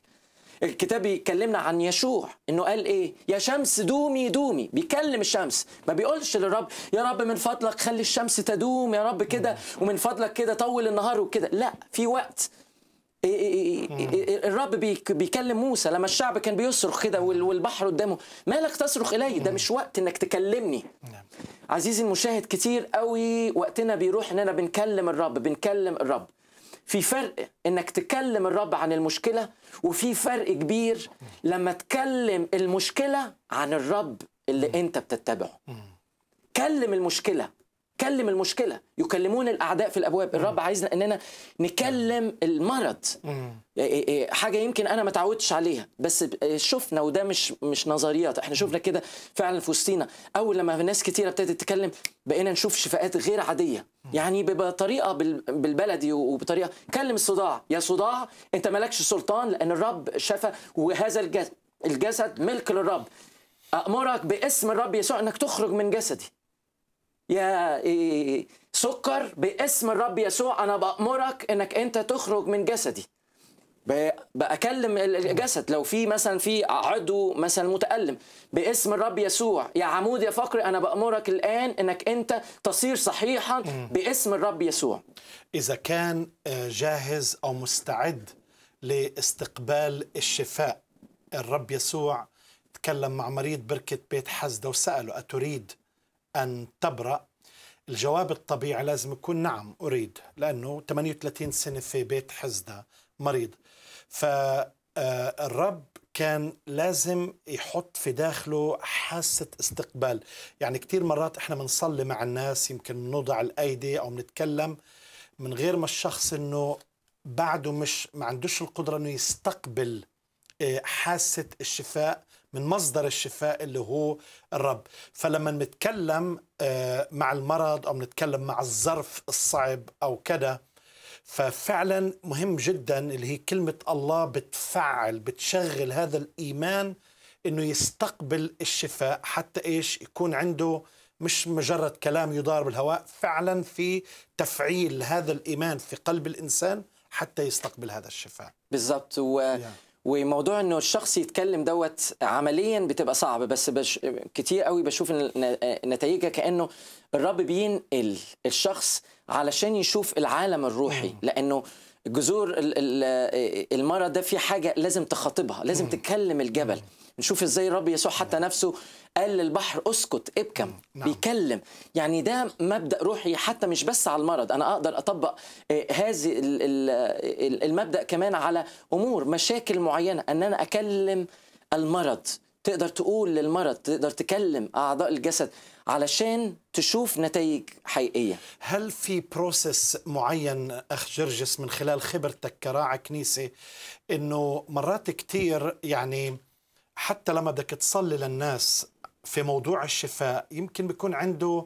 الكتاب بيكلمنا عن يشوع انه قال ايه يا شمس دومي دومي بيكلم الشمس ما بيقولش للرب يا رب من فضلك خلي الشمس تدوم يا رب كده ومن فضلك كده طول النهار وكده لا في وقت إيه، إيه، إيه، الرب بيكلم موسى لما الشعب كان بيصرخ كده والبحر قدامه مالك تصرخ الي ده مش وقت انك تكلمني نعم. عزيزي المشاهد كتير قوي وقتنا بيروح اننا بنكلم الرب بنكلم الرب في فرق انك تكلم الرب عن المشكله وفي فرق كبير لما تكلم المشكله عن الرب اللي انت بتتبعه كلم المشكله كلم المشكله يكلمون الاعداء في الابواب الرب عايزنا اننا نكلم المرض إيه، إيه، إيه، حاجه يمكن انا ما تعودتش عليها بس شفنا وده مش مش نظريات احنا شفنا كده فعلا في وسطينا اول لما ناس كتيره ابتدت تتكلم بقينا نشوف شفاءات غير عاديه يعني بطريقه بالبلدي وبطريقه كلم الصداع يا صداع انت مالكش سلطان لان الرب شفى وهذا الجسد ملك للرب امرك باسم الرب يسوع انك تخرج من جسدي يا إيه، سكر باسم الرب يسوع انا بامرك انك انت تخرج من جسدي بكلم الجسد لو في مثلا في عضو مثلا متألم باسم الرب يسوع يا عمود يا فقري انا بامرك الان انك انت تصير صحيحا باسم الرب يسوع اذا كان آه، جاهز او مستعد لاستقبال الشفاء الرب يسوع تكلم مع مريض بركه بيت حسده وساله اتريد أن تبرأ الجواب الطبيعي لازم يكون نعم أريد لأنه 38 سنة في بيت حزنة مريض فالرب آه، كان لازم يحط في داخله حاسة استقبال يعني كثير مرات احنا بنصلي مع الناس يمكن نوضع الأيدي أو بنتكلم من غير ما الشخص انه بعده مش ما عندوش القدرة انه يستقبل آه، حاسة الشفاء من مصدر الشفاء اللي هو الرب فلما نتكلم آه، مع المرض أو نتكلم مع الظرف الصعب أو كذا ففعلا مهم جدا اللي هي كلمة الله بتفعل بتشغل هذا الإيمان انه يستقبل الشفاء حتى ايش يكون عنده مش مجرد كلام يدار بالهواء فعلا في تفعيل هذا الايمان في قلب الانسان حتى يستقبل هذا الشفاء بالضبط و... Yeah. وموضوع انه الشخص يتكلم دوت عمليا بتبقى صعب بس بش كتير قوي بشوف نتائجها كانه الرب بينقل الشخص علشان يشوف العالم الروحي لانه جذور المرض ده في حاجه لازم تخاطبها لازم تكلم الجبل نشوف ازاي الرب يسوع حتى نفسه قال للبحر اسكت ابكم نعم. بيكلم يعني ده مبدا روحي حتى مش بس على المرض انا اقدر اطبق آه، هذه المبدا كمان على امور مشاكل معينه ان انا اكلم المرض تقدر تقول للمرض تقدر تكلم اعضاء الجسد علشان تشوف نتائج حقيقيه هل في بروسيس معين اخ جرجس من خلال خبرتك كراعي كنيسه انه مرات كثير يعني حتى لما بدك تصلي للناس في موضوع الشفاء يمكن بيكون عنده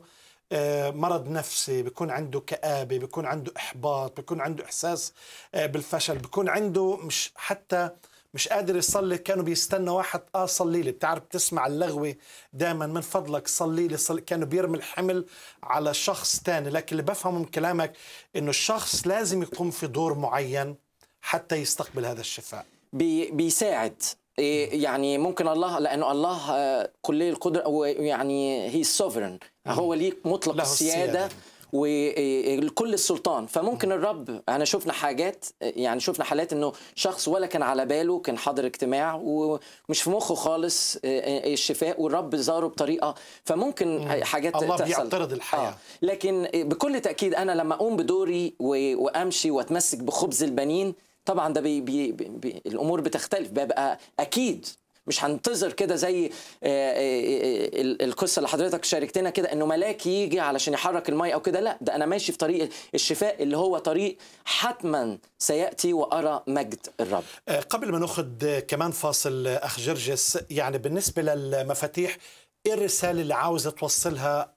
آه، مرض نفسي بيكون عنده كآبة بيكون عنده إحباط بيكون عنده إحساس آه، بالفشل بيكون عنده مش حتى مش قادر يصلي كانوا بيستنى واحد اه صلي لي بتعرف تسمع اللغوة دائما من فضلك صلي لي صلي كانوا بيرمي الحمل على شخص تاني لكن اللي بفهمه من كلامك انه الشخص لازم يقوم في دور معين حتى يستقبل هذا الشفاء بي بيساعد إيه، يعني ممكن الله لانه الله آه، كلي القدره يعني هي سوفرن هو ليه مطلق السياده, السياده ولكل إيه، السلطان فممكن الرب احنا شفنا حاجات يعني شفنا حالات انه شخص ولا كان على باله كان حاضر اجتماع ومش في مخه خالص إيه، الشفاء والرب زاره بطريقه فممكن حاجات الله تحصل الله بيعترض الحياه آه. لكن بكل تاكيد انا لما اقوم بدوري وامشي واتمسك بخبز البنين طبعا ده بي بي بي الامور بتختلف ببقى اكيد مش هنتظر كده زي آه، آه، آه، القصه اللي حضرتك شاركتنا كده انه ملاك يجي علشان يحرك المي او كده لا ده انا ماشي في طريق الشفاء اللي هو طريق حتما سياتي وارى مجد الرب قبل ما ناخد كمان فاصل اخ جرجس يعني بالنسبه للمفاتيح ايه الرساله اللي عاوز توصلها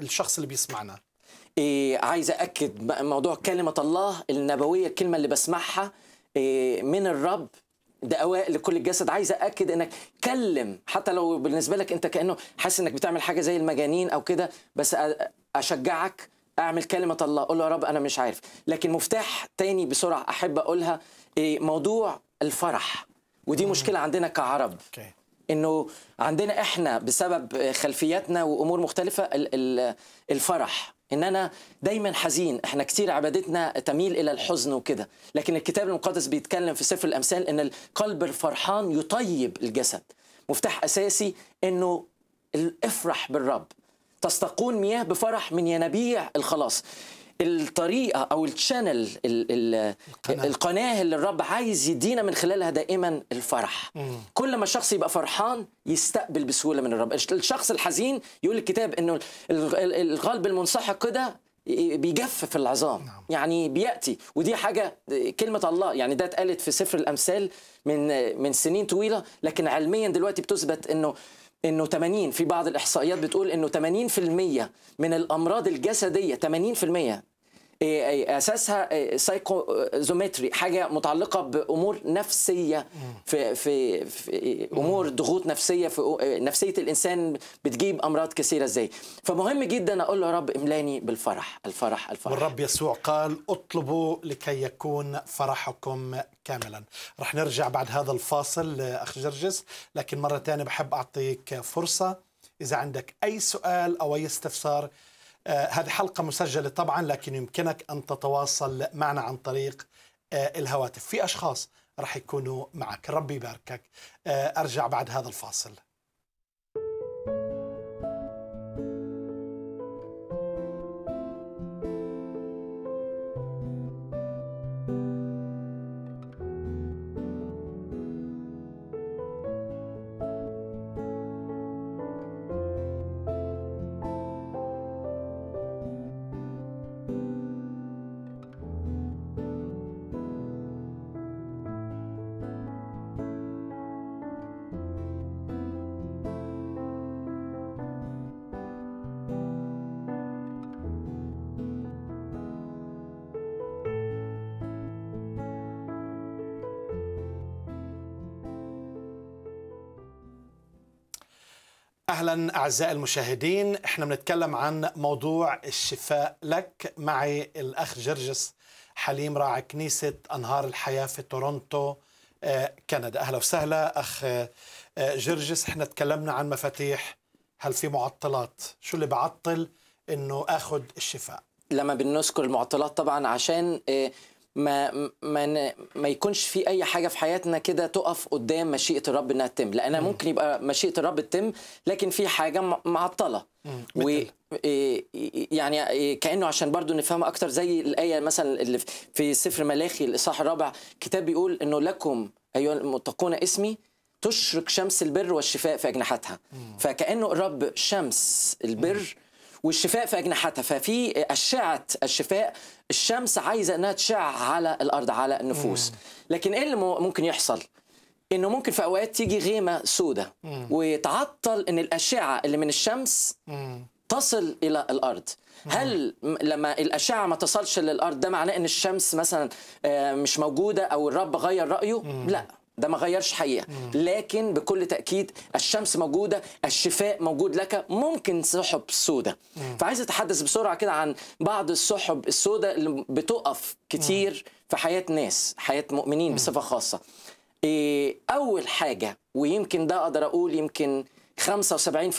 للشخص اللي بيسمعنا إيه عايز اكد موضوع كلمه الله النبويه الكلمه اللي بسمعها إيه من الرب دواء لكل الجسد عايز اكد انك كلم حتى لو بالنسبه لك انت كانه حاسس انك بتعمل حاجه زي المجانين او كده بس اشجعك اعمل كلمه الله قول له يا رب انا مش عارف لكن مفتاح تاني بسرعه احب اقولها إيه موضوع الفرح ودي مشكله عندنا كعرب انه عندنا احنا بسبب خلفياتنا وامور مختلفه الفرح ان انا دايما حزين احنا كتير عبادتنا تميل الى الحزن وكده لكن الكتاب المقدس بيتكلم في سفر الامثال ان القلب الفرحان يطيب الجسد مفتاح اساسي انه افرح بالرب تستقون مياه بفرح من ينابيع الخلاص الطريقه او الشانل القناه اللي الرب عايز يدينا من خلالها دائما الفرح مم. كل ما الشخص يبقى فرحان يستقبل بسهوله من الرب الشخص الحزين يقول الكتاب انه القلب المنسحق كده بيجفف العظام نعم. يعني بياتي ودي حاجه كلمه الله يعني ده اتقالت في سفر الامثال من من سنين طويله لكن علميا دلوقتي بتثبت انه انه 80 في بعض الاحصائيات بتقول انه 80% من الامراض الجسديه 80% إيه، إيه، اساسها سايكوزومتري إيه، حاجه متعلقه بامور نفسيه في في, في امور ضغوط نفسيه في نفسيه الانسان بتجيب امراض كثيره ازاي فمهم جدا اقول له يا رب املاني بالفرح الفرح الفرح والرب يسوع قال اطلبوا لكي يكون فرحكم كاملا رح نرجع بعد هذا الفاصل اخ جرجس لكن مره ثانيه بحب اعطيك فرصه اذا عندك اي سؤال او اي استفسار آه، هذه حلقة مسجلة طبعا لكن يمكنك أن تتواصل معنا عن طريق آه، الهواتف في أشخاص رح يكونوا معك ربي يباركك آه، أرجع بعد هذا الفاصل اهلا اعزائي المشاهدين احنا بنتكلم عن موضوع الشفاء لك معي الاخ جرجس حليم راعي كنيسه انهار الحياه في تورونتو آه، كندا اهلا وسهلا اخ آه، جرجس احنا تكلمنا عن مفاتيح هل في معطلات شو اللي بعطل انه اخذ الشفاء لما بنذكر المعطلات طبعا عشان آه، ما ما ما يكونش في اي حاجه في حياتنا كده تقف قدام مشيئه الرب انها تتم لان ممكن يبقى مشيئه الرب تتم لكن في حاجه معطله و إيه، إيه، يعني إيه، كانه عشان برضو نفهم اكتر زي الايه مثلا اللي في سفر ملاخي الاصحاح الرابع كتاب بيقول انه لكم ايها المتقون اسمي تشرق شمس البر والشفاء في اجنحتها فكانه الرب شمس البر والشفاء في أجنحتها ففي أشعة الشفاء الشمس عايزة أنها تشع على الأرض على النفوس لكن إيه اللي ممكن يحصل؟ انه ممكن في اوقات تيجي غيمه سوداء ويتعطل ان الاشعه اللي من الشمس تصل الى الارض هل لما الاشعه ما تصلش للارض ده معناه ان الشمس مثلا آه، مش موجوده او الرب غير رايه لا ده ما غيرش حقيقه لكن بكل تاكيد الشمس موجوده الشفاء موجود لك ممكن سحب سوداء فعايز اتحدث بسرعه كده عن بعض السحب السوداء اللي بتقف كتير في حياه ناس حياه مؤمنين بصفه خاصه إيه اول حاجه ويمكن ده اقدر اقول يمكن 75%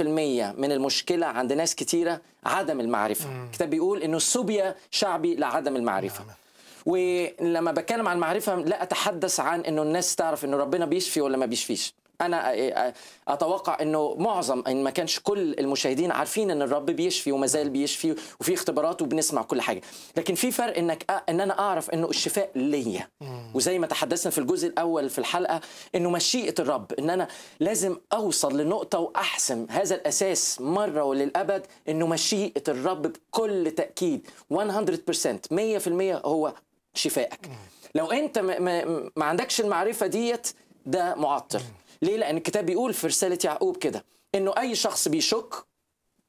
من المشكلة عند ناس كتيرة عدم المعرفة الكتاب بيقول أنه السوبيا شعبي لعدم المعرفة نعم. ولما بتكلم عن معرفه لا اتحدث عن انه الناس تعرف انه ربنا بيشفي ولا ما بيشفيش انا اتوقع انه معظم ان ما كانش كل المشاهدين عارفين ان الرب بيشفي وما زال بيشفي وفي اختبارات وبنسمع كل حاجه لكن في فرق انك ان انا اعرف انه الشفاء ليا وزي ما تحدثنا في الجزء الاول في الحلقه انه مشيئه الرب ان انا لازم اوصل لنقطه واحسم هذا الاساس مره وللابد انه مشيئه الرب بكل تاكيد 100% 100% هو شفائك لو انت ما, ما, ما عندكش المعرفه ديت ده معطل ليه لان الكتاب بيقول في رساله يعقوب كده انه اي شخص بيشك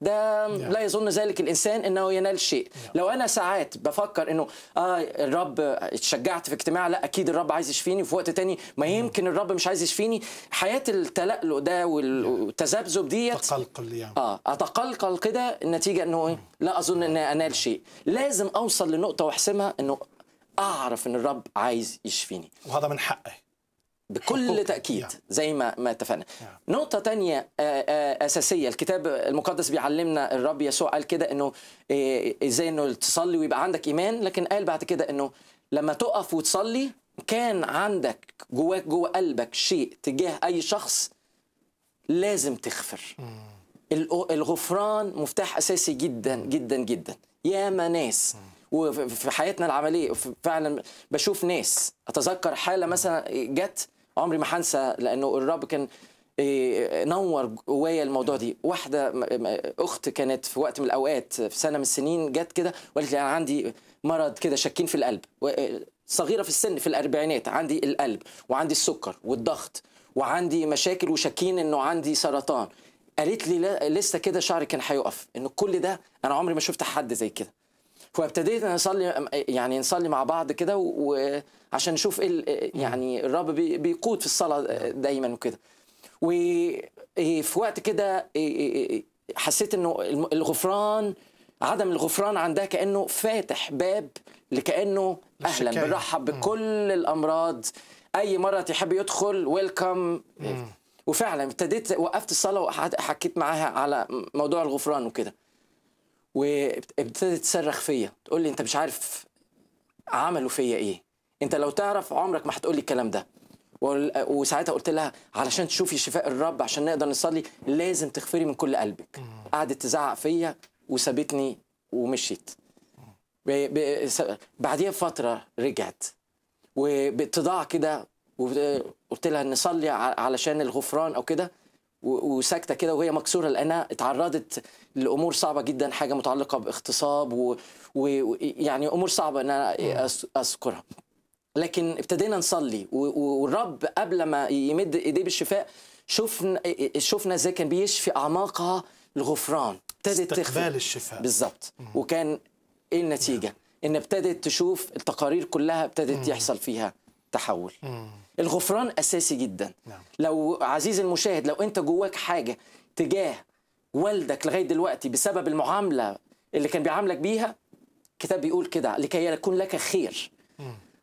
ده لا يظن ذلك الانسان انه ينال شيء لو انا ساعات بفكر انه اه الرب اتشجعت في اجتماع لا اكيد الرب عايز يشفيني وفي وقت تاني ما يمكن الرب مش عايز يشفيني حياه التلألؤ ده والتذبذب ديت تقلقل يعني اه اتقلقل كده النتيجه انه إيه؟ لا اظن اني انال شيء لازم اوصل لنقطه واحسمها انه اعرف ان الرب عايز يشفيني وهذا من حقه بكل تأكيد زي ما ما اتفقنا نقطة تانية آه، آه، أساسية الكتاب المقدس بيعلمنا الرب يسوع قال كده إنه آه، إزاي إنه تصلي ويبقى عندك إيمان لكن قال بعد كده إنه لما تقف وتصلي كان عندك جواك جوه قلبك شيء تجاه أي شخص لازم تغفر mm. الغفران مفتاح أساسي جدا جدا جدا ياما ناس mm. وفي حياتنا العمليه فعلا بشوف ناس اتذكر حاله مثلا جت عمري ما هنسى لانه الرب كان إيه، نور جوايا الموضوع دي واحده اخت كانت في وقت من الاوقات في سنه من السنين جت كده وقالت لي انا عندي مرض كده شاكين في القلب إيه، صغيره في السن في الاربعينات عندي القلب وعندي السكر والضغط وعندي مشاكل وشاكين انه عندي سرطان قالت لي لسه كده شعري كان هيقف ان كل ده انا عمري ما شفت حد زي كده فابتديت نصلي يعني نصلي مع بعض كده وعشان نشوف ايه يعني الرب بيقود في الصلاه دايما وكده وفي إيه، وقت كده إيه، إيه، حسيت انه الغفران عدم الغفران عندها كانه فاتح باب لكانه اهلا بنرحب بكل الامراض اي مره تحب يدخل ويلكم وفعلا ابتديت وقفت الصلاه وحكيت معاها على موضوع الغفران وكده وابتدت تصرخ فيا تقول لي انت مش عارف عملوا فيا ايه انت لو تعرف عمرك ما هتقول لي الكلام ده وساعتها قلت لها علشان تشوفي شفاء الرب عشان نقدر نصلي لازم تغفري من كل قلبك قعدت تزعق فيا وسابتني ومشيت بعديها بفتره رجعت وبتضاع كده وقلت لها نصلي علشان الغفران او كده وساكته كده وهي مكسوره لانها اتعرضت لامور صعبه جدا حاجه متعلقه باغتصاب ويعني امور صعبه ان انا اذكرها لكن ابتدينا نصلي والرب قبل ما يمد ايديه بالشفاء شفنا شفنا ازاي كان بيشفي اعماقها الغفران ابتدت تخفي الشفاء بالظبط وكان ايه النتيجه نعم. ان ابتدت تشوف التقارير كلها ابتدت يحصل فيها تحول الغفران اساسي جدا نعم. لو عزيزي المشاهد لو انت جواك حاجه تجاه والدك لغايه دلوقتي بسبب المعامله اللي كان بيعاملك بيها الكتاب بيقول كده لكي يكون لك خير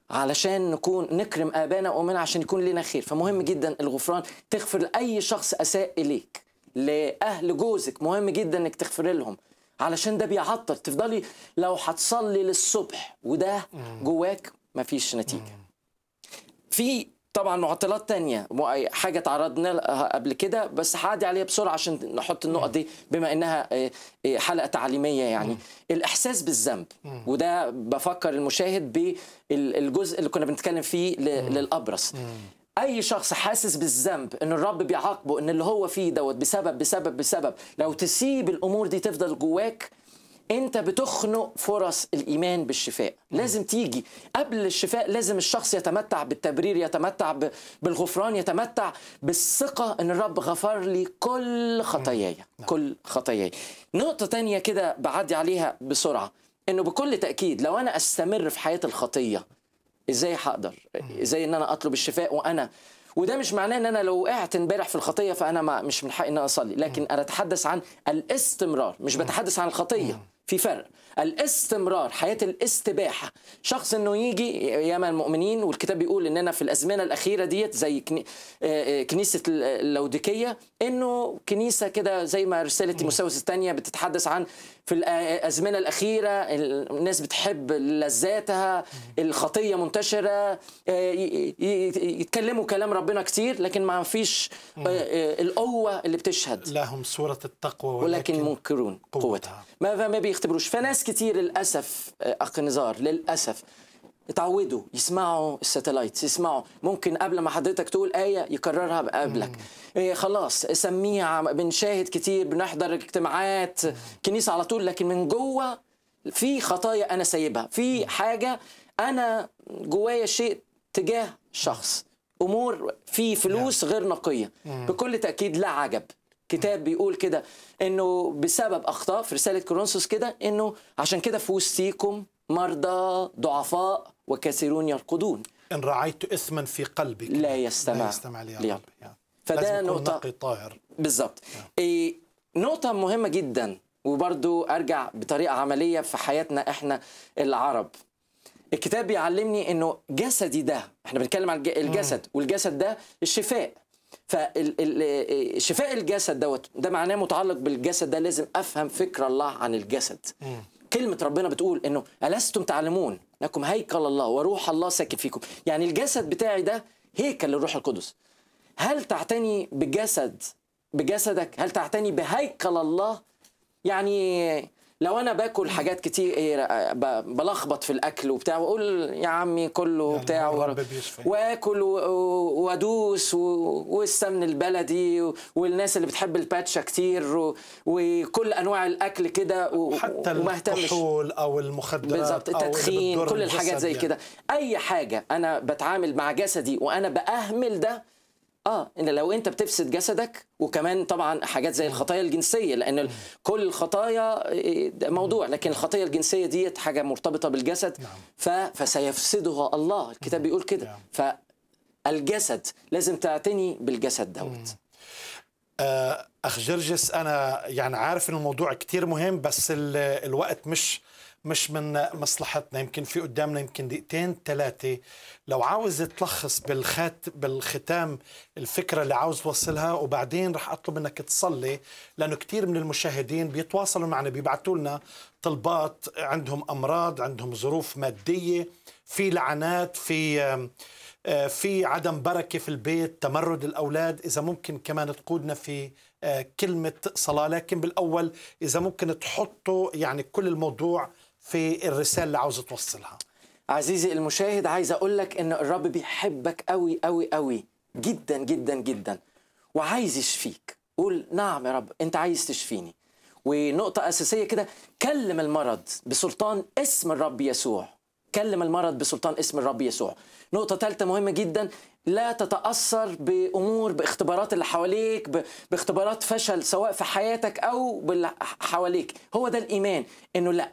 علشان نكون نكرم ابانا وامنا عشان يكون لنا خير فمهم جدا الغفران تغفر لاي شخص اساء اليك لاهل جوزك مهم جدا انك تغفر لهم علشان ده بيعطل تفضلي لو هتصلي للصبح وده جواك مفيش نتيجه في طبعا معطلات تانية حاجة تعرضنا لها قبل كده بس هعدي عليها بسرعة عشان نحط النقط دي بما إنها آه، آه، حلقة تعليمية يعني الإحساس بالذنب وده بفكر المشاهد بالجزء اللي كنا بنتكلم فيه للأبرص اي شخص حاسس بالذنب ان الرب بيعاقبه ان اللي هو فيه دوت بسبب بسبب بسبب لو تسيب الامور دي تفضل جواك انت بتخنق فرص الايمان بالشفاء لازم تيجي قبل الشفاء لازم الشخص يتمتع بالتبرير يتمتع بالغفران يتمتع بالثقه ان الرب غفر لي كل خطاياي نعم. كل خطاياي نقطه تانية كده بعدي عليها بسرعه انه بكل تاكيد لو انا استمر في حياه الخطيه ازاي هقدر ازاي ان انا اطلب الشفاء وانا وده مش معناه ان انا لو وقعت امبارح في الخطيه فانا ما مش من حقي ان انا اصلي لكن انا اتحدث عن الاستمرار مش بتحدث عن الخطيه في فرق الاستمرار حياه الاستباحه شخص انه يجي ياما المؤمنين والكتاب بيقول اننا في الازمنه الاخيره ديت زي آه، آه، كنيسه اللوديكيه انه كنيسه كده زي ما رساله تيموساوس الثانيه بتتحدث عن في آه، الازمنه الاخيره الناس بتحب لذاتها الخطيه منتشره يتكلموا كلام ربنا كتير لكن ما فيش القوه اللي بتشهد لهم صوره التقوى ولكن, ولكن منكرون قوتها, قوتها. ما بيختبروش فناس كتير للاسف آه، اخ نزار للاسف اتعودوا يسمعوا الساتلايت يسمعوا ممكن قبل ما حضرتك تقول آية يكررها قبلك إيه خلاص سميع بنشاهد كتير بنحضر اجتماعات كنيسة على طول لكن من جوه في خطايا أنا سايبها في حاجة أنا جوايا شيء تجاه شخص أمور في فلوس غير نقية بكل تأكيد لا عجب كتاب بيقول كده انه بسبب اخطاء في رساله كورنثوس كده انه عشان كده في وسطيكم مرضى ضعفاء وكثيرون يرقدون ان رعيت اثما في قلبك لا يستمع لا يستمع لي يا رب يعني. فده نقطه طاهر بالظبط إيه نقطه مهمه جدا وبرضو ارجع بطريقه عمليه في حياتنا احنا العرب الكتاب بيعلمني انه جسدي ده احنا بنتكلم عن الجسد والجسد ده الشفاء فشفاء إيه، الجسد دوت ده معناه متعلق بالجسد ده لازم افهم فكر الله عن الجسد كلمة ربنا بتقول انه ألستم تعلمون انكم هيكل الله وروح الله ساكن فيكم يعني الجسد بتاعي ده هيكل للروح القدس هل تعتني بجسد بجسدك هل تعتني بهيكل الله يعني لو انا باكل حاجات كتير إيه، بلخبط في الاكل وبتاع واقول يا عمي كله يعني بتاع واكل وادوس والسمن البلدي والناس اللي بتحب الباتشا كتير وكل انواع الاكل كده حتى الكحول او المخدرات بالظبط التدخين كل الحاجات زي يعني. كده اي حاجه انا بتعامل مع جسدي وانا باهمل ده اه ان لو انت بتفسد جسدك وكمان طبعا حاجات زي الخطايا الجنسيه لان كل آه، الخطايا موضوع لكن الخطيه الجنسيه ديت حاجه مرتبطه بالجسد نعم. فسيفسدها الله الكتاب بيقول كده نعم. فالجسد لازم تعتني بالجسد دوت آه، اخ جرجس انا يعني عارف ان الموضوع كتير مهم بس الوقت مش مش من مصلحتنا يمكن في قدامنا يمكن دقيقتين ثلاثة لو عاوز تلخص بالخات بالختام الفكرة اللي عاوز توصلها وبعدين رح أطلب منك تصلي لأنه كثير من المشاهدين بيتواصلوا معنا بيبعتوا لنا طلبات عندهم أمراض عندهم ظروف مادية في لعنات في آه، في عدم بركة في البيت تمرد الأولاد إذا ممكن كمان تقودنا في آه، كلمة صلاة لكن بالأول إذا ممكن تحطوا يعني كل الموضوع في الرسالة اللي عاوزة توصلها عزيزي المشاهد عايز أقول لك إن الرب بيحبك قوي قوي قوي جدا جدا جدا وعايز يشفيك قول نعم يا رب أنت عايز تشفيني ونقطة أساسية كده كلم المرض بسلطان اسم الرب يسوع كلم المرض بسلطان اسم الرب يسوع نقطة ثالثة مهمة جدا لا تتأثر بأمور باختبارات اللي حواليك باختبارات فشل سواء في حياتك أو باللي حواليك هو ده الإيمان إنه لأ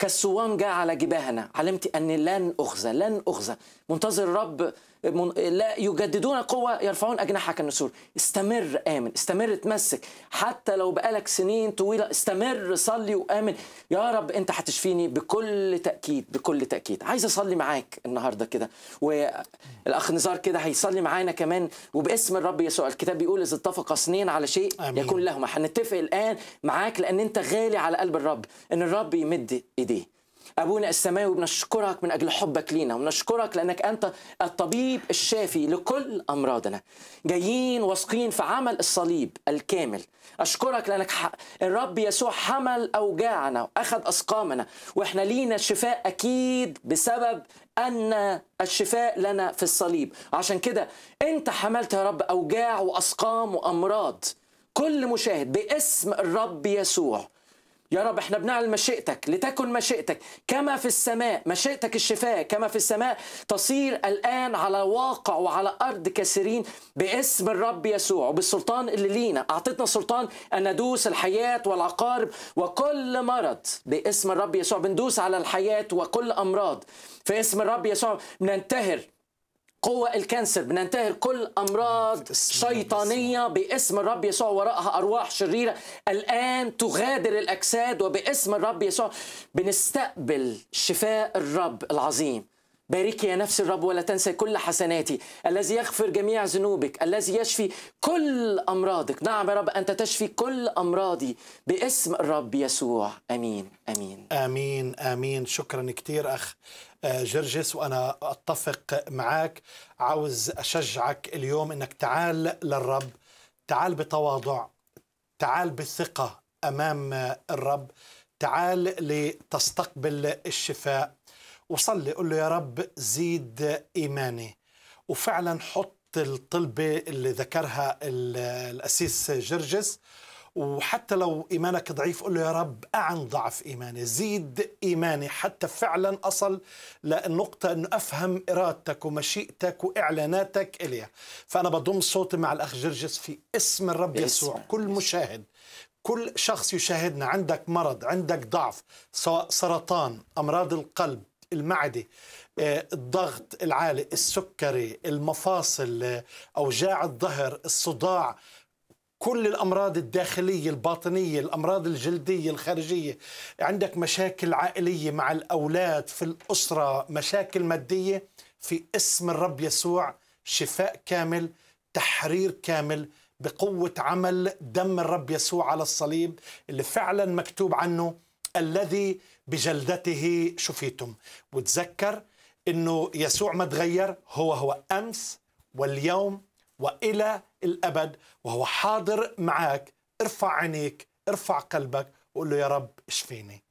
كالصوان جاء على جباهنا علمت أني لن أخزى لن أخزى منتظر رب لا يجددون القوة يرفعون أجنحة كالنسور استمر آمن استمر تمسك حتى لو بقالك سنين طويلة استمر صلي وآمن يا رب أنت هتشفيني بكل تأكيد بكل تأكيد عايز أصلي معاك النهاردة كده والأخ نزار كده هيصلي معانا كمان وباسم الرب يسوع الكتاب بيقول إذا اتفق اثنين على شيء آمين. يكون لهما هنتفق الآن معاك لأن أنت غالي على قلب الرب إن الرب يمد إيديه أبونا السماوي بنشكرك من أجل حبك لينا ونشكرك لأنك أنت الطبيب الشافي لكل أمراضنا جايين واثقين في عمل الصليب الكامل أشكرك لأنك ح... الرب يسوع حمل أوجاعنا وأخذ أسقامنا وإحنا لينا شفاء أكيد بسبب أن الشفاء لنا في الصليب عشان كده أنت حملت يا رب أوجاع وأسقام وأمراض كل مشاهد باسم الرب يسوع يا رب احنا بنعلن مشيئتك لتكن مشيئتك كما في السماء مشيئتك الشفاء كما في السماء تصير الآن على واقع وعلى أرض كثيرين باسم الرب يسوع وبالسلطان اللي لينا اعطيتنا سلطان أن ندوس الحياة والعقارب وكل مرض باسم الرب يسوع بندوس على الحياة وكل أمراض في اسم الرب يسوع بننتهر قوة الكانسر بننتهر كل أمراض شيطانية باسم الرب يسوع وراءها أرواح شريرة الآن تغادر الأجساد وباسم الرب يسوع بنستقبل شفاء الرب العظيم باركي يا نفس الرب ولا تنسى كل حسناتي الذي يغفر جميع ذنوبك الذي يشفي كل أمراضك نعم يا رب أنت تشفي كل أمراضي باسم الرب يسوع أمين أمين آمين آمين شكرا كثير أخ آه، جرجس وأنا أتفق معك عاوز أشجعك اليوم أنك تعال للرب تعال بتواضع تعال بثقة أمام الرب تعال لتستقبل الشفاء وصلي قول له يا رب زيد إيماني وفعلا حط الطلبة اللي ذكرها الأسيس جرجس وحتى لو إيمانك ضعيف قل له يا رب أعن ضعف إيماني زيد إيماني حتى فعلا أصل للنقطة أنه أفهم إرادتك ومشيئتك وإعلاناتك إليها فأنا بضم صوتي مع الأخ جرجس في اسم الرب يسوع كل مشاهد كل شخص يشاهدنا عندك مرض عندك ضعف سواء سرطان أمراض القلب المعده آه، الضغط العالي السكري المفاصل آه، اوجاع الظهر الصداع كل الامراض الداخليه الباطنيه الامراض الجلديه الخارجيه عندك مشاكل عائليه مع الاولاد في الاسره مشاكل ماديه في اسم الرب يسوع شفاء كامل تحرير كامل بقوه عمل دم الرب يسوع على الصليب اللي فعلا مكتوب عنه الذي بجلدته شفيتم وتذكر انه يسوع ما تغير هو هو امس واليوم والى الابد وهو حاضر معك ارفع عينيك ارفع قلبك وقول له يا رب اشفيني